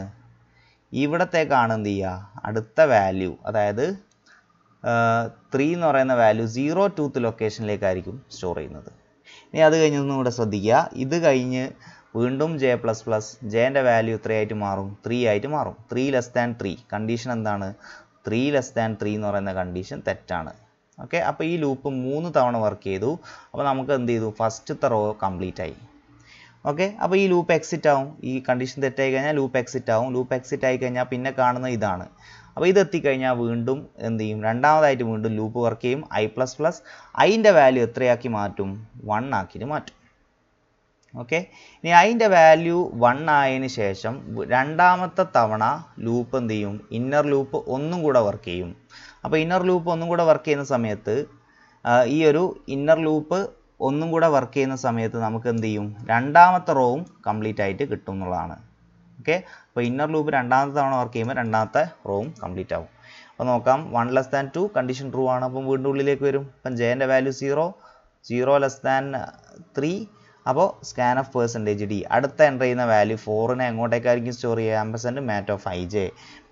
ഇവിടത്തേക്കാണ് എന്ത് ചെയ്യുക അടുത്ത വാല്യൂ അതായത് ത്രീ എന്ന് പറയുന്ന വാല്യൂ സീറോ ടൂത്ത് ലൊക്കേഷനിലേക്കായിരിക്കും സ്റ്റോർ ചെയ്യുന്നത് ഇനി അത് കഴിഞ്ഞൊന്നും കൂടെ ശ്രദ്ധിക്കുക ഇത് കഴിഞ്ഞ് വീണ്ടും ജെ പ്ലസ് പ്ലസ് ജെൻ്റെ വാല്യൂ ആയിട്ട് മാറും ത്രീ ആയിട്ട് മാറും three less than three condition എന്താണ് ത്രീ ലെസ് ദാൻ ത്രീ എന്ന് പറയുന്ന കണ്ടീഷൻ തെറ്റാണ് ഓക്കെ അപ്പോൾ ഈ ലൂപ്പ് മൂന്ന് തവണ വർക്ക് ചെയ്തു അപ്പോൾ നമുക്ക് എന്ത് ചെയ്തു ഫസ്റ്റ് റോ കംപ്ലീറ്റ് ആയി ഓക്കെ അപ്പോൾ ഈ ലൂപ്പ് എക്സിറ്റ് ആവും ഈ കണ്ടീഷൻ തെറ്റായി കഴിഞ്ഞാൽ ലൂപ്പ് എക്സിറ്റ് ആവും ലൂപ്പ് എക്സിറ്റ് ആയി കഴിഞ്ഞാൽ പിന്നെ കാണുന്ന ഇതാണ് അപ്പോൾ ഇത് എത്തിക്കഴിഞ്ഞാൽ വീണ്ടും എന്ത് ചെയ്യും രണ്ടാമതായിട്ട് വീണ്ടും ലൂപ്പ് വർക്ക് ചെയ്യും ഐ പ്ലസ് പ്ലസ് ഐൻ്റെ വാല്യൂ എത്രയാക്കി മാറ്റും വൺ ആക്കിയിട്ട് മാറ്റും ഓക്കെ ഇനി അതിൻ്റെ വാല്യൂ വൺ ആയതിനു ശേഷം രണ്ടാമത്തെ തവണ ലൂപ്പ് എന്ത് ചെയ്യും ഇന്നർ ലൂപ്പ് ഒന്നും കൂടെ വർക്ക് ചെയ്യും അപ്പോൾ ഇന്നർ ലൂപ്പ് ഒന്നും കൂടെ വർക്ക് ചെയ്യുന്ന സമയത്ത് ഈ ഒരു ഇന്നർ ലൂപ്പ് ഒന്നും കൂടെ വർക്ക് ചെയ്യുന്ന സമയത്ത് നമുക്ക് എന്ത് ചെയ്യും രണ്ടാമത്തെ റോവും കംപ്ലീറ്റ് ആയിട്ട് കിട്ടും എന്നുള്ളതാണ് ഓക്കെ അപ്പോൾ ഇന്നർ ലൂപ്പ് രണ്ടാമത്തെ തവണ വർക്ക് ചെയ്യുമ്പോൾ രണ്ടാമത്തെ റോവും കംപ്ലീറ്റ് ആവും അപ്പോൾ നോക്കാം one less than two condition true ആണ് അപ്പം വീണ്ടും ഉള്ളിലേക്ക് വരും അപ്പം ജെൻ്റെ value zero zero less than three അപ്പോൾ സ്കാൻ ഓഫ് പെർസെൻറ്റേജ് ഡി അടുത്ത എൻ്റർ ചെയ്യുന്ന വാല്യൂ ഫോറിനെ എങ്ങോട്ടേക്കായിരിക്കും സ്റ്റോർ ചെയ്യുക ampersand mat of I J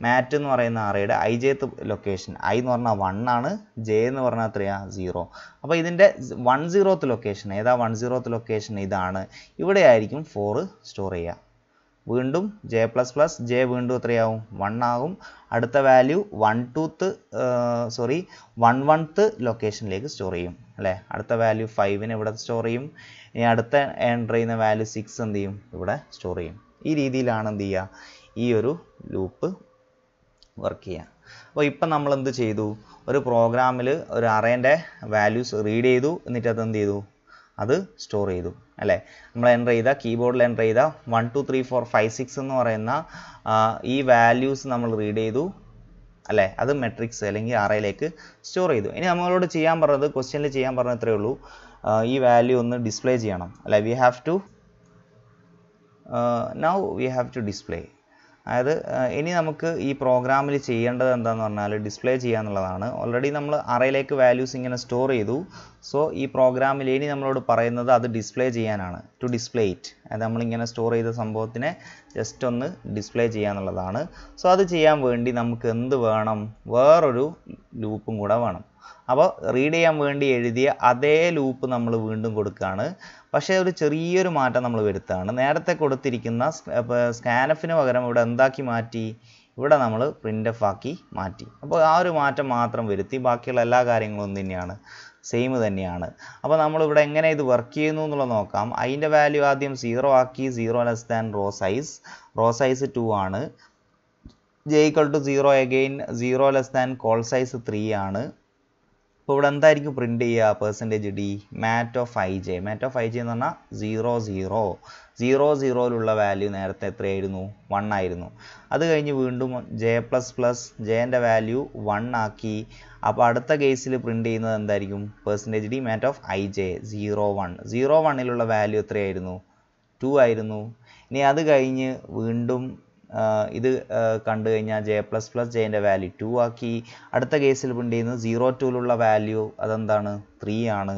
mat എന്ന് പറയുന്ന ആറയുടെ ഐ ജെ ലൊക്കേഷൻ ഐ എന്ന് പറഞ്ഞാൽ വൺ ആണ് ജെ എന്ന് പറഞ്ഞാൽ അത്രയാണ് സീറോ അപ്പോൾ ഇതിൻ്റെ വൺ സീറോത്ത് ലൊക്കേഷൻ ഏതാ വൺ സീറോത്ത് ലൊക്കേഷൻ ഇതാണ് ഇവിടെ ആയിരിക്കും ഫോറ് സ്റ്റോർ ചെയ്യുക വീണ്ടും ജെ പ്ലസ് പ്ലസ് ജെ വീണ്ടും എത്രയാവും വൺ ആകും അടുത്ത value one twoth sorry one oneth ലൊക്കേഷനിലേക്ക് സ്റ്റോർ ചെയ്യും അല്ലേ അടുത്ത വാല്യൂ ഫൈവിന് ഇവിടെ സ്റ്റോർ ചെയ്യും ഇനി അടുത്ത എൻട്രി ചെയ്യുന്ന വാല്യൂ സിക്സ് എന്ത് ചെയ്യും ഇവിടെ സ്റ്റോർ ചെയ്യും ഈ രീതിയിലാണ് എന്ത് ചെയ്യുക ഈ ഒരു ലൂപ്പ് വർക്ക് ചെയ്യുക അപ്പോൾ ഇപ്പം നമ്മൾ എന്ത് ചെയ്തു ഒരു പ്രോഗ്രാമിൽ ഒരു അറേൻ്റെ വാല്യൂസ് റീഡ് ചെയ്തു എന്നിട്ട് അത് എന്ത് ചെയ്തു അത് സ്റ്റോർ ചെയ്തു അല്ലേ നമ്മൾ എൻ്റർ ചെയ്ത കീബോർഡിൽ എൻ്റർ ചെയ്ത one two three four five six എന്ന് പറയുന്ന ഈ വാല്യൂസ് നമ്മൾ റീഡ് ചെയ്തു അല്ലേ അത് മെട്രിക്സ് അല്ലെങ്കിൽ ആറയിലേക്ക് സ്റ്റോർ ചെയ്തു ഇനി നമ്മളോട് ചെയ്യാൻ പറഞ്ഞത് ക്വസ്റ്റ്യനിൽ ചെയ്യാൻ പറഞ്ഞ ഇത്രയേ ഉള്ളൂ ഈ വാല്യൂ ഒന്ന് ഡിസ്പ്ലേ ചെയ്യണം അല്ലേ we have to now we have to display അതായത് ഇനി നമുക്ക് ഈ പ്രോഗ്രാമിൽ ചെയ്യേണ്ടത് എന്താണെന്ന് പറഞ്ഞാൽ ഡിസ്പ്ലേ ചെയ്യുക എന്നുള്ളതാണ് ഓൾറെഡി നമ്മൾ അറയിലേക്ക് വാല്യൂസ് ഇങ്ങനെ സ്റ്റോർ ചെയ്തു സോ ഈ പ്രോഗ്രാമിൽ ഇനി നമ്മളോട് പറയുന്നത് അത് ഡിസ്പ്ലേ ചെയ്യാനാണ് ടു ഡിസ്പ്ലേ ഇറ്റ് അതായത് നമ്മളിങ്ങനെ സ്റ്റോർ ചെയ്ത സംഭവത്തിനെ ജസ്റ്റ് ഒന്ന് ഡിസ്പ്ലേ ചെയ്യുക എന്നുള്ളതാണ് സോ അത് ചെയ്യാൻ വേണ്ടി നമുക്ക് എന്ത് വേണം വേറൊരു ലൂപ്പും കൂടെ വേണം അപ്പോൾ റീഡ് ചെയ്യാൻ വേണ്ടി എഴുതിയ അതേ ലൂപ്പ് നമ്മൾ വീണ്ടും കൊടുക്കുകയാണ് പക്ഷേ ഒരു ചെറിയൊരു മാറ്റം നമ്മൾ വരുത്തുകയാണ് നേരത്തെ കൊടുത്തിരിക്കുന്ന സ്കാനഫിന് പകരം ഇവിടെ എന്താക്കി മാറ്റി ഇവിടെ നമ്മൾ പ്രിൻ്റ് എഫ് ആക്കി മാറ്റി അപ്പോൾ ആ ഒരു മാറ്റം മാത്രം വരുത്തി ബാക്കിയുള്ള എല്ലാ കാര്യങ്ങളും ഒന്ന് തന്നെയാണ് സെയിം തന്നെയാണ് അപ്പോൾ നമ്മളിവിടെ എങ്ങനെ ഇത് വർക്ക് ചെയ്യുന്നു എന്നുള്ളത് നോക്കാം അതിൻ്റെ വാല്യൂ ആദ്യം സീറോ ആക്കി zero less than row size row size two ആണ് J equal to zero again zero less than col size three ആണ് അപ്പോൾ ഇവിടെ എന്തായിരിക്കും പ്രിൻറ്റ് ചെയ്യുക percentage D mat of I J mat of I J എന്ന് പറഞ്ഞാൽ സീറോ സീറോ സീറോ സീറോയിലുള്ള വാല്യൂ നേരത്തെ എത്രയായിരുന്നു വൺ ആയിരുന്നു അത് കഴിഞ്ഞ് വീണ്ടും ജെ പ്ലസ് പ്ലസ് ജെൻ്റെ വാല്യൂ വൺ ആക്കി അപ്പോൾ അടുത്ത കേസിൽ പ്രിൻ്റ് ചെയ്യുന്നത് എന്തായിരിക്കും percentage D mat of I J zero one zero വണ്ണിലുള്ള വാല്യൂ എത്രയായിരുന്നു ടു ആയിരുന്നു ഇനി അത് കഴിഞ്ഞ് വീണ്ടും ഇത് കണ്ടു കഴിഞ്ഞാൽ ജെ പ്ലസ് പ്ലസ് ജെൻ്റെ വാല്യൂ ടു ആക്കി അടുത്ത കേസിൽ പ്രിൻ്റ് ചെയ്യുന്നത് സീറോ ടൂലുള്ള വാല്യൂ അതെന്താണ് ത്രീ ആണ്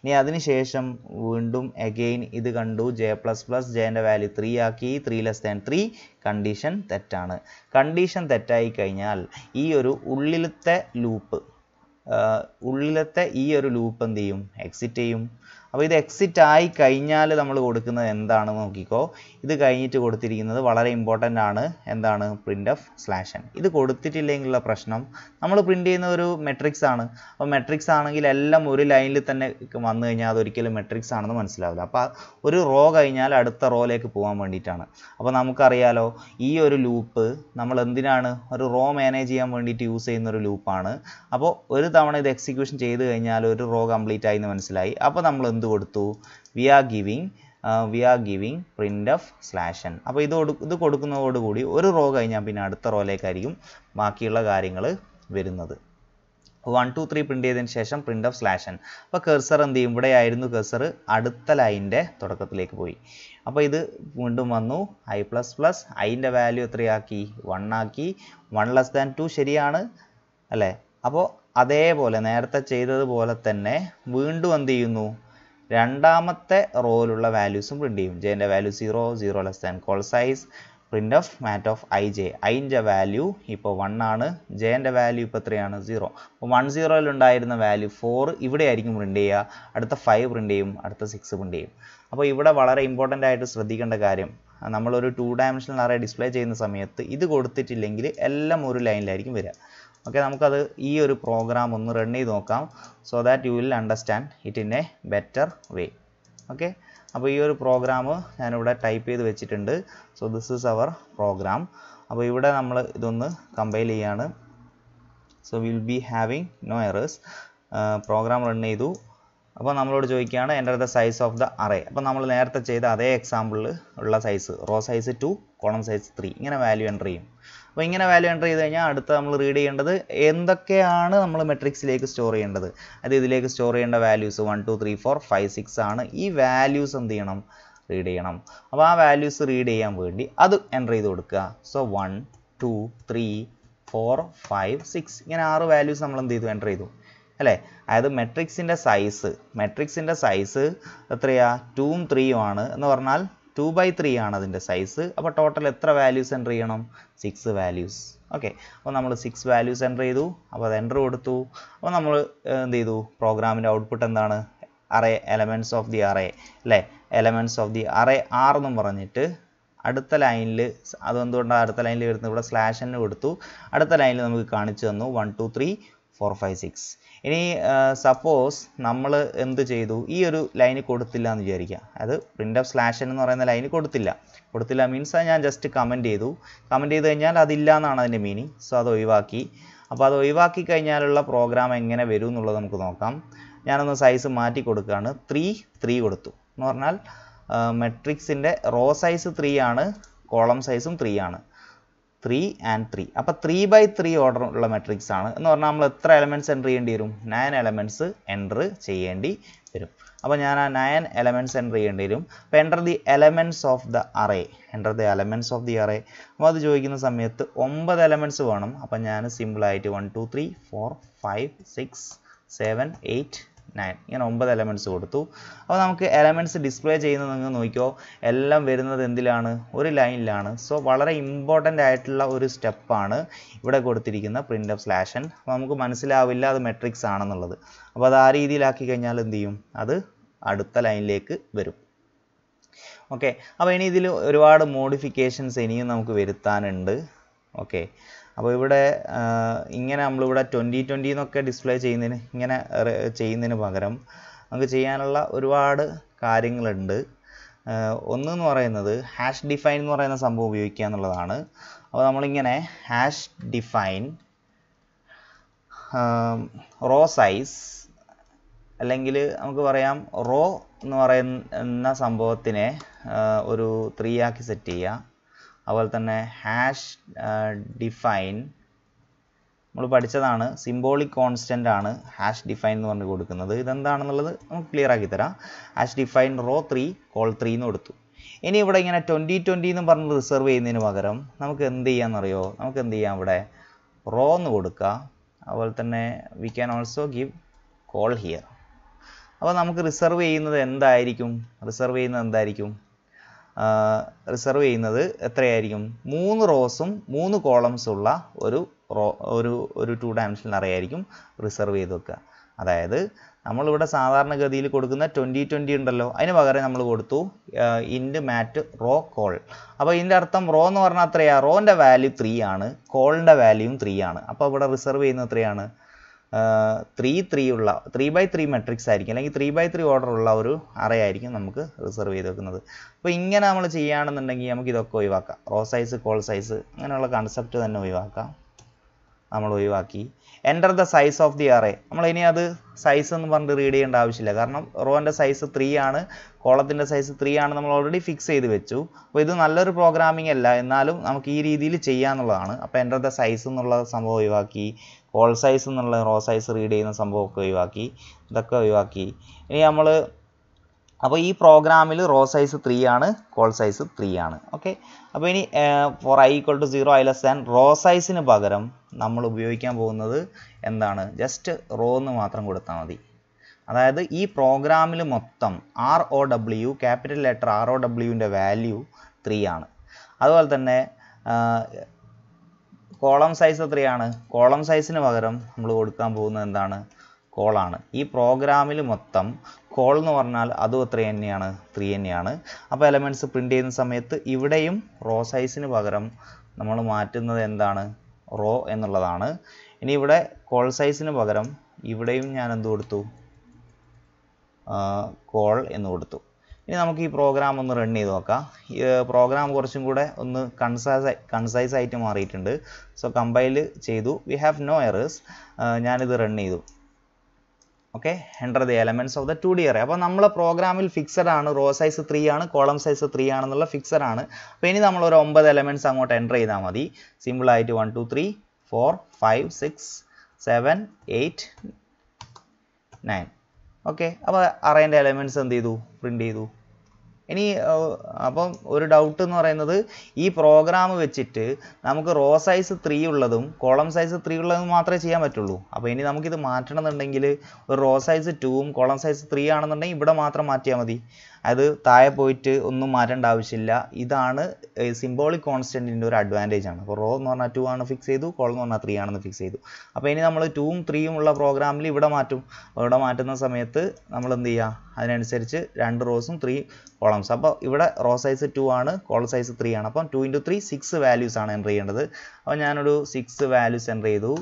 ഇനി അതിനുശേഷം വീണ്ടും അഗെയിൻ ഇത് കണ്ടു ജെ പ്ലസ് പ്ലസ് ജെൻ്റെ വാല്യൂ ത്രീ ആക്കി three less than three condition തെറ്റാണ് കണ്ടീഷൻ തെറ്റായി കഴിഞ്ഞാൽ ഈ ഒരു ഉള്ളിലത്തെ ലൂപ്പ് ഉള്ളിലത്തെ ഈ ഒരു ലൂപ്പ് എന്ത് ചെയ്യും എക്സിറ്റ് ചെയ്യും അപ്പോൾ ഇത് എക്സിറ്റ് ആയി കഴിഞ്ഞാൽ നമ്മൾ കൊടുക്കുന്നത് എന്താണെന്ന് നോക്കിക്കോ ഇത് കഴിഞ്ഞിട്ട് കൊടുത്തിരിക്കുന്നത് വളരെ ഇമ്പോർട്ടൻ്റ് ആണ് എന്താണ് പ്രിൻ്റ് എഫ് സ്ലാഷൻ ഇത് കൊടുത്തിട്ടില്ലെങ്കിലുള്ള പ്രശ്നം നമ്മൾ പ്രിൻ്റ് ചെയ്യുന്ന ഒരു മെട്രിക്സ് ആണ് അപ്പോൾ മെട്രിക്സ് ആണെങ്കിൽ എല്ലാം ഒരു ലൈനിൽ തന്നെ വന്നു കഴിഞ്ഞാൽ അതൊരിക്കലും മെട്രിക്സ് ആണെന്ന് മനസ്സിലാവില്ല അപ്പോൾ ഒരു റോ കഴിഞ്ഞാൽ അടുത്ത റോയിലേക്ക് പോകാൻ വേണ്ടിയിട്ടാണ് അപ്പോൾ നമുക്കറിയാലോ ഈ ഒരു ലൂപ്പ് നമ്മൾ എന്തിനാണ് ഒരു റോ മാനേജ് ചെയ്യാൻ വേണ്ടിയിട്ട് യൂസ് ചെയ്യുന്ന ഒരു ലൂപ്പാണ് അപ്പോൾ ഒരു തവണ ഇത് എക്സിക്യൂഷൻ ചെയ്ത് കഴിഞ്ഞാൽ ഒരു റോ കംപ്ലീറ്റ് ആയി എന്ന് മനസ്സിലായി അപ്പോൾ നമ്മൾ എന്ത് എന്ത് കൊടുത്തു we are giving we are giving printf slash n അപ്പോൾ ഇത് ഇത് കൊടുക്കുന്നതോടുകൂടി ഒരു റോ കഴിഞ്ഞാൽ പിന്നെ അടുത്ത റോയിലേക്കായിരിക്കും ബാക്കിയുള്ള കാര്യങ്ങൾ വരുന്നത് വൺ ടു ത്രീ പ്രിൻ്റ് ചെയ്തതിന് ശേഷം പ്രിൻ്റ് ഓഫ് സ്ലാഷൻ അപ്പോൾ കെർസർ എന്ത് ചെയ്യും ആയിരുന്നു കെർസർ അടുത്ത ലൈനിൻ്റെ തുടക്കത്തിലേക്ക് പോയി അപ്പോൾ ഇത് വീണ്ടും വന്നു ഐ പ്ലസ് പ്ലസ് ഐൻ്റെ വാല്യൂ എത്രയാക്കി വൺ ആക്കി വൺ ലെസ് ദാൻ ടു ശരിയാണ് അല്ലേ അപ്പോൾ അതേപോലെ നേരത്തെ ചെയ്തതുപോലെ തന്നെ വീണ്ടും എന്ത് ചെയ്യുന്നു രണ്ടാമത്തെ റോയിലുള്ള വാല്യൂസും പ്രിൻറ്റ് ചെയ്യും ജെൻ്റെ value zero zero less than col size printf mat of I J ഐൻ്റെ വാല്യൂ ഇപ്പോൾ വൺ ആണ് ജെൻ്റെ വാല്യൂ ഇപ്പോൾ എത്രയാണ് സീറോ അപ്പോൾ വൺ സീറോയിൽ ഉണ്ടായിരുന്ന വാല്യൂ ഫോർ ഇവിടെ ആയിരിക്കും പ്രിൻ്റ് ചെയ്യുക അടുത്ത ഫൈവ് പ്രിൻ്റ് ചെയ്യും അടുത്ത സിക്സ് പ്രിൻ്റ് ചെയ്യും അപ്പോൾ ഇവിടെ വളരെ ഇമ്പോർട്ടൻ്റ് ആയിട്ട് ശ്രദ്ധിക്കേണ്ട കാര്യം നമ്മളൊരു ടു ഡയമെൻഷണൽ അറേ ഡിസ്പ്ലേ ചെയ്യുന്ന സമയത്ത് ഇത് കൊടുത്തിട്ടില്ലെങ്കിൽ എല്ലാം ഒരു ലൈനിലായിരിക്കും വരിക ഓക്കെ നമുക്കത് ഈ ഒരു പ്രോഗ്രാം ഒന്ന് റൺ ചെയ്ത് നോക്കാം so that you will understand it in a better way okay അപ്പോൾ ഈ ഒരു പ്രോഗ്രാം ഞാനിവിടെ ടൈപ്പ് ചെയ്ത് വെച്ചിട്ടുണ്ട് so this is our program അപ്പോൾ ഇവിടെ നമ്മൾ ഇതൊന്ന് കമ്പൈൽ ചെയ്യാണ് so will be having no errors program run ചെയ്തു അപ്പോൾ നമ്മളോട് ചോദിക്കുകയാണ് enter the size of the array അപ്പോൾ നമ്മൾ നേരത്തെ ചെയ്ത അതേ എക്സാമ്പിളിൽ ഉള്ള size row size two column size three ഇങ്ങനെ വാല്യൂ എൻ്റർ ചെയ്യും അപ്പോൾ ഇങ്ങനെ വാല്യൂ എൻ്റർ ചെയ്ത് കഴിഞ്ഞാൽ അടുത്ത നമ്മൾ റീഡ് ചെയ്യേണ്ടത് എന്തൊക്കെയാണ് നമ്മൾ മെട്രിക്സിലേക്ക് സ്റ്റോർ ചെയ്യേണ്ടത് അത് ഇതിലേക്ക് സ്റ്റോർ ചെയ്യേണ്ട values one two three four five six ആണ് ഈ വാല്യൂസ് എന്ത് ചെയ്യണം റീഡ് ചെയ്യണം അപ്പോൾ ആ വാല്യൂസ് റീഡ് ചെയ്യാൻ വേണ്ടി അത് എൻ്റർ ചെയ്ത് കൊടുക്കുക so one two three four five six ഇങ്ങനെ ആറ് വാല്യൂസ് നമ്മൾ എന്ത് ചെയ്തു എൻ്റർ ചെയ്തു അല്ലേ അതായത് മെട്രിക്സിൻ്റെ സൈസ് മെട്രിക്സിൻ്റെ സൈസ് എത്രയാ ടൂം ത്രീയും ആണ് എന്ന് പറഞ്ഞാൽ ടു ബൈ ത്രീ ആണ് അതിൻ്റെ സൈസ് അപ്പോൾ ടോട്ടൽ എത്ര വാല്യൂസ് എൻ്റർ ചെയ്യണം സിക്സ് വാല്യൂസ് ഓക്കെ അപ്പോൾ നമ്മൾ സിക്സ് വാല്യൂസ് എൻ്റർ ചെയ്തു അപ്പോൾ അത് എൻ്റർ കൊടുത്തു അപ്പോൾ നമ്മൾ എന്ത് ചെയ്തു പ്രോഗ്രാമിൻ്റെ ഔട്ട്പുട്ട് എന്താണ് array elements of the array അല്ലേ elements of the array are എന്നും പറഞ്ഞിട്ട് അടുത്ത ലൈനിൽ അതെന്തുകൊണ്ടാണ് അടുത്ത ലൈനിൽ വരുന്നത് ഇവിടെ സ്ലാഷ് തന്നെ കൊടുത്തു അടുത്ത ലൈനിൽ നമുക്ക് കാണിച്ചു തന്നു one two three four five six ഇനി സപ്പോസ് നമ്മൾ എന്ത് ചെയ്തു ഈ ഒരു ലൈന് കൊടുത്തില്ല എന്ന് വിചാരിക്കുക അത് പ്രിൻ്റ് ഓഫ് സ്ലാഷൻ എന്ന് പറയുന്ന ലൈന് കൊടുത്തില്ല കൊടുത്തില്ല മീൻസ് ഞാൻ ജസ്റ്റ് കമൻറ്റ് ചെയ്തു കമൻറ്റ് ചെയ്ത് കഴിഞ്ഞാൽ അതില്ല എന്നാണ് അതിൻ്റെ മീനിങ് സോ അത് ഒഴിവാക്കി അപ്പോൾ അത് ഒഴിവാക്കി കഴിഞ്ഞാലുള്ള പ്രോഗ്രാം എങ്ങനെ വരും എന്നുള്ളത് നമുക്ക് നോക്കാം ഞാനൊന്ന് സൈസ് മാറ്റി കൊടുക്കുകയാണ് ത്രീ ത്രീ കൊടുത്തു എന്ന് പറഞ്ഞാൽ മെട്രിക്സിൻ്റെ റോ സൈസ് ത്രീ ആണ് കോളം സൈസും ത്രീ ആണ് ത്രീ ആൻഡ് ത്രീ അപ്പോൾ ത്രീ ബൈ ത്രീ ഓർഡർ ഉള്ള മെട്രിക്സ് ആണ് എന്ന് പറഞ്ഞാൽ നമ്മൾ എത്ര എലമെൻറ്റ്സ് എൻ്റർ ചെയ്യേണ്ടി വരും നയൻ എലമെൻറ്റ്സ് എൻറ്റർ ചെയ്യേണ്ടി വരും അപ്പോൾ ഞാൻ ആ നയൻ എലമെൻറ്റ്സ് എൻ്റർ ചെയ്യേണ്ടി വരും അപ്പോൾ enter the elements of the array enter the elements of the array അപ്പോൾ അത് ചോദിക്കുന്ന സമയത്ത് ഒമ്പത് എലമെൻറ്റ്സ് വേണം അപ്പോൾ ഞാൻ സിമ്പിളായിട്ട് one two three four five six seven eight nine ഇങ്ങനെ ഒമ്പത് എലമെൻറ്റ്സ് കൊടുത്തു അപ്പോൾ നമുക്ക് എലമെൻറ്റ്സ് ഡിസ്പ്ലേ ചെയ്യുന്നത് നിങ്ങൾ നോക്കിയോ എല്ലാം വരുന്നത് എന്തിലാണ് ഒരു ലൈനിലാണ് സോ വളരെ ഇമ്പോർട്ടൻ്റ് ആയിട്ടുള്ള ഒരു സ്റ്റെപ്പാണ് ഇവിടെ കൊടുത്തിരിക്കുന്ന പ്രിൻ്റ് ഓഫ് സ്ലാഷൻ അപ്പോൾ നമുക്ക് മനസ്സിലാവില്ല അത് മെട്രിക്സ് ആണെന്നുള്ളത് അപ്പോൾ അത് ആ രീതിയിലാക്കി കഴിഞ്ഞാൽ എന്ത് ചെയ്യും അത് അടുത്ത ലൈനിലേക്ക് വരും ഓക്കെ അപ്പോൾ ഇനി ഇതിൽ ഒരുപാട് മോഡിഫിക്കേഷൻസ് ഇനിയും നമുക്ക് വരുത്താനുണ്ട് ഓക്കെ അപ്പോൾ ഇവിടെ ഇങ്ങനെ നമ്മളിവിടെ ട്വൻറ്റി ട്വൻറ്റി എന്നൊക്കെ ഡിസ്പ്ലേ ചെയ്യുന്നതിന് ഇങ്ങനെ ചെയ്യുന്നതിന് പകരം നമുക്ക് ചെയ്യാനുള്ള ഒരുപാട് കാര്യങ്ങളുണ്ട് ഒന്ന് എന്ന് പറയുന്നത് ഹാഷ് ഡിഫൈൻ എന്ന് പറയുന്ന സംഭവം ഉപയോഗിക്കുക എന്നുള്ളതാണ് അപ്പോൾ നമ്മളിങ്ങനെ ഹാഷ് ഡിഫൈൻ റോ സൈസ് അല്ലെങ്കിൽ നമുക്ക് പറയാം റോ എന്ന് പറയുന്ന സംഭവത്തിനെ ഒരു ത്രീ ആക്കി സെറ്റ് ചെയ്യുക അതുപോലെ തന്നെ ഹാഷ് ഡിഫൈൻ നമ്മൾ പഠിച്ചതാണ് സിംബോളിക് കോൺസ്റ്റൻ്റ് ആണ് ഹാഷ് ഡിഫൈൻ എന്ന് പറഞ്ഞ് കൊടുക്കുന്നത് ഇതെന്താണെന്നുള്ളത് നമുക്ക് ക്ലിയർ ആക്കി തരാം hash define row three col three എന്ന് കൊടുത്തു ഇനി ഇവിടെ ഇങ്ങനെ ട്വൻറ്റി ട്വൻറ്റി എന്ന് പറഞ്ഞ് റിസർവ് ചെയ്യുന്നതിന് പകരം നമുക്ക് എന്ത് ചെയ്യാമെന്നറിയോ നമുക്ക് എന്ത് ചെയ്യാം ഇവിടെ റോ എന്ന് കൊടുക്കുക അതുപോലെ തന്നെ we can also give col here അപ്പോൾ നമുക്ക് റിസർവ് ചെയ്യുന്നത് എന്തായിരിക്കും റിസർവ് ചെയ്യുന്നത് എന്തായിരിക്കും റിസർവ് ചെയ്യുന്നത് എത്രയായിരിക്കും മൂന്ന് റോസും മൂന്ന് കോളംസും ഉള്ള ഒരു റോ ഒരു ഒരു ടു ഡയമെൻഷണൽ അറേ ആയിരിക്കും റിസർവ് ചെയ്ത് വെക്കുക അതായത് നമ്മളിവിടെ സാധാരണഗതിയിൽ കൊടുക്കുന്ന ട്വൻറ്റി ട്വൻറ്റി ഉണ്ടല്ലോ അതിന് പകരം നമ്മൾ കൊടുത്തു ഇൻഡ് മാറ്റ് റോ കോൾ അപ്പോൾ ഇതിൻ്റെ അർത്ഥം റോ എന്ന് പറഞ്ഞാൽ അത്രയാണ് റോൻ്റെ വാല്യൂ ത്രീ ആണ് കോളിൻ്റെ വാല്യൂം ത്രീ ആണ് അപ്പോൾ ഇവിടെ റിസർവ് ചെയ്യുന്നത് എത്രയാണ് ത്രീ ത്രീ ഉള്ള ത്രീ ബൈ ത്രീ മെട്രിക്സ് ആയിരിക്കും അല്ലെങ്കിൽ ത്രീ ബൈ ത്രീ ഓർഡർ ഉള്ള ഒരു അറേ ആയിരിക്കും നമുക്ക് റിസർവ് ചെയ്ത് വെക്കുന്നത് അപ്പോൾ ഇങ്ങനെ നമ്മൾ ചെയ്യുകയാണെന്നുണ്ടെങ്കിൽ നമുക്ക് ഇതൊക്കെ ഒഴിവാക്കാം റോ സൈസ് കോൾ സൈസ് അങ്ങനെയുള്ള കൺസെപ്റ്റ് തന്നെ ഒഴിവാക്കാം നമ്മൾ ഒഴിവാക്കി enter the size of the array നമ്മൾ ഇനി അത് സൈസ് എന്ന് പറഞ്ഞിട്ട് റീഡ് ചെയ്യേണ്ട ആവശ്യമില്ല കാരണം റോൻ്റെ സൈസ് ത്രീ ആണ് കോളത്തിൻ്റെ സൈസ് ത്രീ ആണ് നമ്മൾ ഓൾറെഡി ഫിക്സ് ചെയ്ത് വെച്ചു അപ്പോൾ ഇത് നല്ലൊരു പ്രോഗ്രാമിംഗ് അല്ല എന്നാലും നമുക്ക് ഈ രീതിയിൽ ചെയ്യാമെന്നുള്ളതാണ് അപ്പോൾ എൻ്റർ ദ സൈസ് എന്നുള്ള സംഭവം ഒഴിവാക്കി ഹോൾ സൈസ് എന്നുള്ള റോ സൈസ് റീഡ് ചെയ്യുന്ന സംഭവമൊക്കെ ഒഴിവാക്കി ഇതൊക്കെ ഒഴിവാക്കി ഇനി നമ്മൾ അപ്പോൾ ഈ പ്രോഗ്രാമിൽ റോ സൈസ് ത്രീ ആണ് കോൾ സൈസ് ത്രീ ആണ് ഓക്കെ അപ്പോൾ ഇനി for I equal to zero I less ആൻഡ് റോ സൈസിന് പകരം നമ്മൾ ഉപയോഗിക്കാൻ പോകുന്നത് എന്താണ് ജസ്റ്റ് റോ എന്ന് മാത്രം കൊടുത്താൽ മതി അതായത് ഈ പ്രോഗ്രാമിൽ മൊത്തം R O W capital letter R O ഡബ്ല്യുവിൻ്റെ വാല്യൂ ത്രീ ആണ് അതുപോലെ തന്നെ കോളം സൈസ് എത്രയാണ് കോളം സൈസിന് പകരം നമ്മൾ കൊടുക്കാൻ പോകുന്നത് എന്താണ് കോളാണ് ഈ പ്രോഗ്രാമിൽ മൊത്തം കോൾ എന്ന് പറഞ്ഞാൽ അതും എത്ര തന്നെയാണ് ത്രീ തന്നെയാണ് അപ്പോൾ എലമെൻറ്റ്സ് പ്രിൻ്റ് ചെയ്യുന്ന സമയത്ത് ഇവിടെയും റോ സൈസിന് പകരം നമ്മൾ മാറ്റുന്നത് എന്താണ് റോ എന്നുള്ളതാണ് ഇനി ഇവിടെ കോൾ സൈസിന് പകരം ഇവിടെയും ഞാൻ എന്ത് കൊടുത്തു കോൾ എന്ന് കൊടുത്തു ഇനി നമുക്ക് ഈ പ്രോഗ്രാം ഒന്ന് റൺ ചെയ്ത് നോക്കാം പ്രോഗ്രാം കുറച്ചും കൂടെ ഒന്ന് കൺസൈസ് കൺസൈസ് ആയിട്ട് മാറിയിട്ടുണ്ട് സോ കമ്പൈൽ ചെയ്തു വി ഹാവ് നോ എറേഴ്സ് ഞാനിത് റൺ ചെയ്തു okay enter the elements of the two D array അപ്പോൾ നമ്മളെ പ്രോഗ്രാമിൽ ഫിക്സഡ് ആണ് റോ സൈസ് ത്രീ ആണ് കോളം സൈസ് ത്രീ ആണെന്നുള്ള ഫിക്സഡ് ആണ് അപ്പോൾ ഇനി നമ്മൾ ഒരു ഒമ്പത് എലമെൻറ്റ്സ് അങ്ങോട്ട് എൻ്റർ ചെയ്താൽ മതി സിമ്പിളായിട്ട് one two three four five six seven eight nine okay അപ്പോൾ അറേൻ്റെ എലമെൻറ്റ്സ് എന്ത് ചെയ്തു പ്രിൻ്റ് ചെയ്തു ഇനി അപ്പം ഒരു ഡൗട്ട് എന്ന് പറയുന്നത് ഈ പ്രോഗ്രാം വെച്ചിട്ട് നമുക്ക് റോ സൈസ് ത്രീ ഉള്ളതും കോളം സൈസ് ത്രീ ഉള്ളതും മാത്രമേ ചെയ്യാൻ പറ്റുള്ളൂ അപ്പോൾ ഇനി നമുക്കിത് മാറ്റണമെന്നുണ്ടെങ്കിൽ ഒരു റോ സൈസ് ടൂവും കോളം സൈസ് ത്രീ ആണെന്നുണ്ടെങ്കിൽ ഇവിടെ മാത്രം മാറ്റിയാൽ മതി അത് താഴെ പോയിട്ട് ഒന്നും മാറ്റേണ്ട ആവശ്യമില്ല ഇതാണ് സിംബോളിക് കോൺസ്റ്റൻറ്റിൻ്റെ ഒരു അഡ്വാൻറ്റേജ് ആണ് അപ്പോൾ റോ എന്ന് പറഞ്ഞാൽ ടു ആണ് ഫിക്സ് ചെയ്തു കോൾ എന്ന് പറഞ്ഞാൽ ത്രീ ആണെന്ന് ഫിക്സ് ചെയ്തു അപ്പോൾ ഇനി നമ്മൾ ടൂവും ത്രീയും ഉള്ള പ്രോഗ്രാമിൽ ഇവിടെ മാറ്റും ഇവിടെ മാറ്റുന്ന സമയത്ത് നമ്മൾ എന്ത് ചെയ്യുക അതിനനുസരിച്ച് രണ്ട് റോസും ത്രീ കോളംസ് അപ്പോൾ ഇവിടെ റോ സൈസ് ടു ആണ് കോൾ സൈസ് ത്രീ ആണ് അപ്പം two into three six values ആണ് എൻ്റർ ചെയ്യേണ്ടത് അപ്പോൾ ഞാനൊരു സിക്സ് വാല്യൂസ് എൻ്റർ ചെയ്തു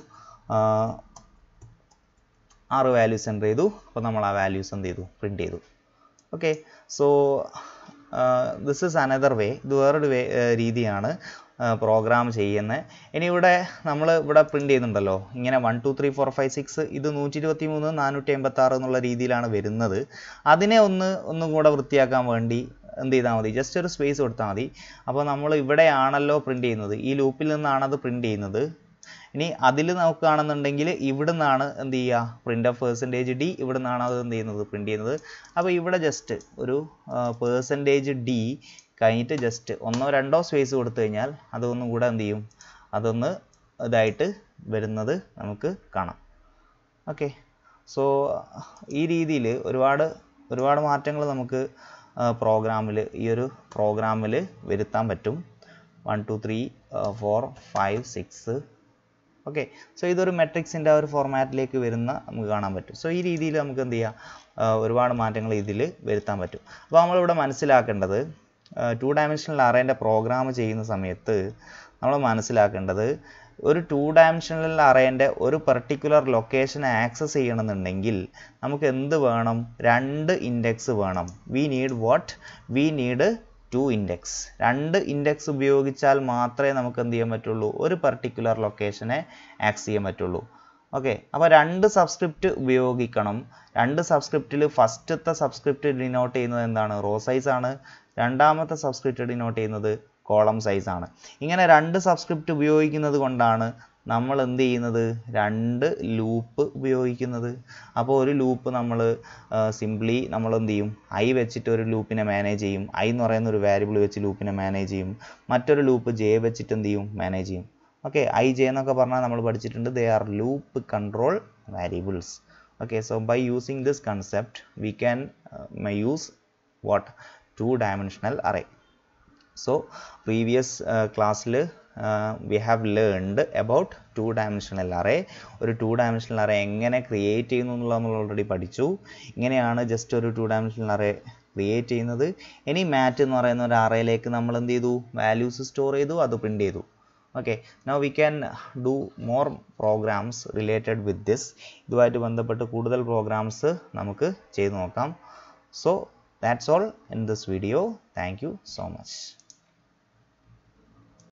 ആറ് വാല്യൂസ് എൻ്റർ ചെയ്തു അപ്പോൾ നമ്മൾ ആ വാല്യൂസ് എന്ത് ചെയ്തു പ്രിൻറ്റ് ചെയ്തു okay so this is another way ഇത് വേറൊരു വേ രീതിയാണ് പ്രോഗ്രാം ചെയ്യുന്നത് ഇനി ഇവിടെ നമ്മൾ ഇവിടെ പ്രിൻ്റ് ചെയ്യുന്നുണ്ടല്ലോ ഇങ്ങനെ one two three four five six ഇത് നൂറ്റി ഇരുപത്തി മൂന്ന് നാനൂറ്റി എൺപത്താറ് എന്നുള്ള രീതിയിലാണ് വരുന്നത് അതിനെ ഒന്ന് ഒന്നും കൂടെ വൃത്തിയാക്കാൻ വേണ്ടി എന്ത് ചെയ്താൽ മതി ജസ്റ്റ് ഒരു സ്പേസ് കൊടുത്താൽ മതി അപ്പോൾ നമ്മൾ ഇവിടെയാണല്ലോ പ്രിൻ്റ് ചെയ്യുന്നത് ഈ ലൂപ്പിൽ നിന്നാണ് അത് പ്രിൻ്റ് ചെയ്യുന്നത് ഇനി അതിൽ നോക്കുകയാണെന്നുണ്ടെങ്കിൽ ഇവിടെ നിന്നാണ് എന്ത് ചെയ്യുക പ്രിൻ്റ് ഓഫ് പേഴ്സൻറ്റേജ് ഡി ഇവിടെ നിന്നാണ് അത് എന്ത് ചെയ്യുന്നത് പ്രിൻ്റ് ചെയ്യുന്നത് അപ്പോൾ ഇവിടെ ജസ്റ്റ് ഒരു പേഴ്സൻറ്റേജ് ഡി കഴിഞ്ഞിട്ട് ജസ്റ്റ് ഒന്നോ രണ്ടോ സ്പേസ് കൊടുത്തു കഴിഞ്ഞാൽ അതൊന്നും കൂടെ എന്ത് ചെയ്യും അതൊന്ന് ഇതായിട്ട് വരുന്നത് നമുക്ക് കാണാം ഓക്കെ സോ ഈ രീതിയിൽ ഒരുപാട് ഒരുപാട് മാറ്റങ്ങൾ നമുക്ക് പ്രോഗ്രാമിൽ ഈ ഒരു പ്രോഗ്രാമിൽ വരുത്താൻ പറ്റും one two three four five six okay so ഇതൊരു മെട്രിക്സിൻ്റെ ഒരു ഫോർമാറ്റിലേക്ക് വരുന്ന നമുക്ക് കാണാൻ പറ്റും സോ ഈ രീതിയിൽ നമുക്ക് എന്ത് ചെയ്യാം ഒരുപാട് മാറ്റങ്ങൾ ഇതിൽ വരുത്താൻ പറ്റും അപ്പോൾ നമ്മളിവിടെ മനസ്സിലാക്കേണ്ടത് ടു ഡയമെൻഷനൽ അറേൻ്റെ പ്രോഗ്രാം ചെയ്യുന്ന സമയത്ത് നമ്മൾ മനസ്സിലാക്കേണ്ടത് ഒരു ടു ഡയമെൻഷനൽ അറേൻ്റെ ഒരു പെർട്ടിക്കുലർ ലൊക്കേഷൻ ആക്സസ് ചെയ്യണമെന്നുണ്ടെങ്കിൽ നമുക്ക് എന്ത് വേണം രണ്ട് ഇൻഡെക്സ് വേണം we need what we need two index രണ്ട് ഇൻഡെക്സ് ഉപയോഗിച്ചാൽ മാത്രമേ നമുക്ക് എന്ത് ചെയ്യാൻ പറ്റുള്ളൂ ഒരു പർട്ടിക്കുലർ ലൊക്കേഷനെ ആക്സസ് ചെയ്യാൻ പറ്റുള്ളൂ ഓക്കെ അപ്പോൾ രണ്ട് സബ്സ്ക്രിപ്റ്റ് ഉപയോഗിക്കണം രണ്ട് സബ്സ്ക്രിപ്റ്റിൽ ഫസ്റ്റത്തെ സബ്സ്ക്രിപ്റ്റ് ഡിനോട്ട് ചെയ്യുന്നത് എന്താണ് റോ സൈസ് ആണ് രണ്ടാമത്തെ സബ്സ്ക്രിപ്റ്റ് ഡിനോട്ട് ചെയ്യുന്നത് കോളം സൈസ് ആണ് ഇങ്ങനെ രണ്ട് സബ്സ്ക്രിപ്റ്റ് ഉപയോഗിക്കുന്നത് കൊണ്ടാണ് നമ്മൾ എന്ത് ചെയ്യുന്നത് രണ്ട് ലൂപ്പ് ഉപയോഗിക്കുന്നത് അപ്പോൾ ഒരു ലൂപ്പ് നമ്മൾ സിംപ്ലി നമ്മൾ എന്ത് ചെയ്യും ഐ വെച്ചിട്ട് ഒരു ലൂപ്പിനെ മാനേജ് ചെയ്യും ഐ എന്ന് പറയുന്ന ഒരു വേരിയബിൾ വെച്ച് ലൂപ്പിനെ മാനേജ് ചെയ്യും മറ്റൊരു ലൂപ്പ് ജെ വെച്ചിട്ട് എന്ത് ചെയ്യും മാനേജ് ചെയ്യും ഓക്കെ ഐ ജെ എന്നൊക്കെ പറഞ്ഞാൽ നമ്മൾ പഠിച്ചിട്ടുണ്ട് they are loop control variables okay so by using this concept we can uh, use what two dimensional array so previous ക്ലാസ്സിൽ we have learned about two dimensional array ഒരു ടു ഡയമെൻഷണൽ അറേ എങ്ങനെ ക്രിയേറ്റ് ചെയ്യുന്നു എന്നുള്ളത് നമ്മൾ ഓൾറെഡി പഠിച്ചു ഇങ്ങനെയാണ് ജസ്റ്റ് ഒരു ടു ഡയമെൻഷണൽ അറേ ക്രിയേറ്റ് ചെയ്യുന്നത് ഇനി മാറ്റ് എന്ന് പറയുന്ന ഒരു അറയിലേക്ക് നമ്മൾ എന്ത് ചെയ്തു വാല്യൂസ് സ്റ്റോർ ചെയ്തു അത് പ്രിൻ്റ് ചെയ്തു okay now we can do more programs related with this ഇതുമായിട്ട് ബന്ധപ്പെട്ട് കൂടുതൽ പ്രോഗ്രാംസ് നമുക്ക് ചെയ്തു നോക്കാം so that's all in this video thank you so much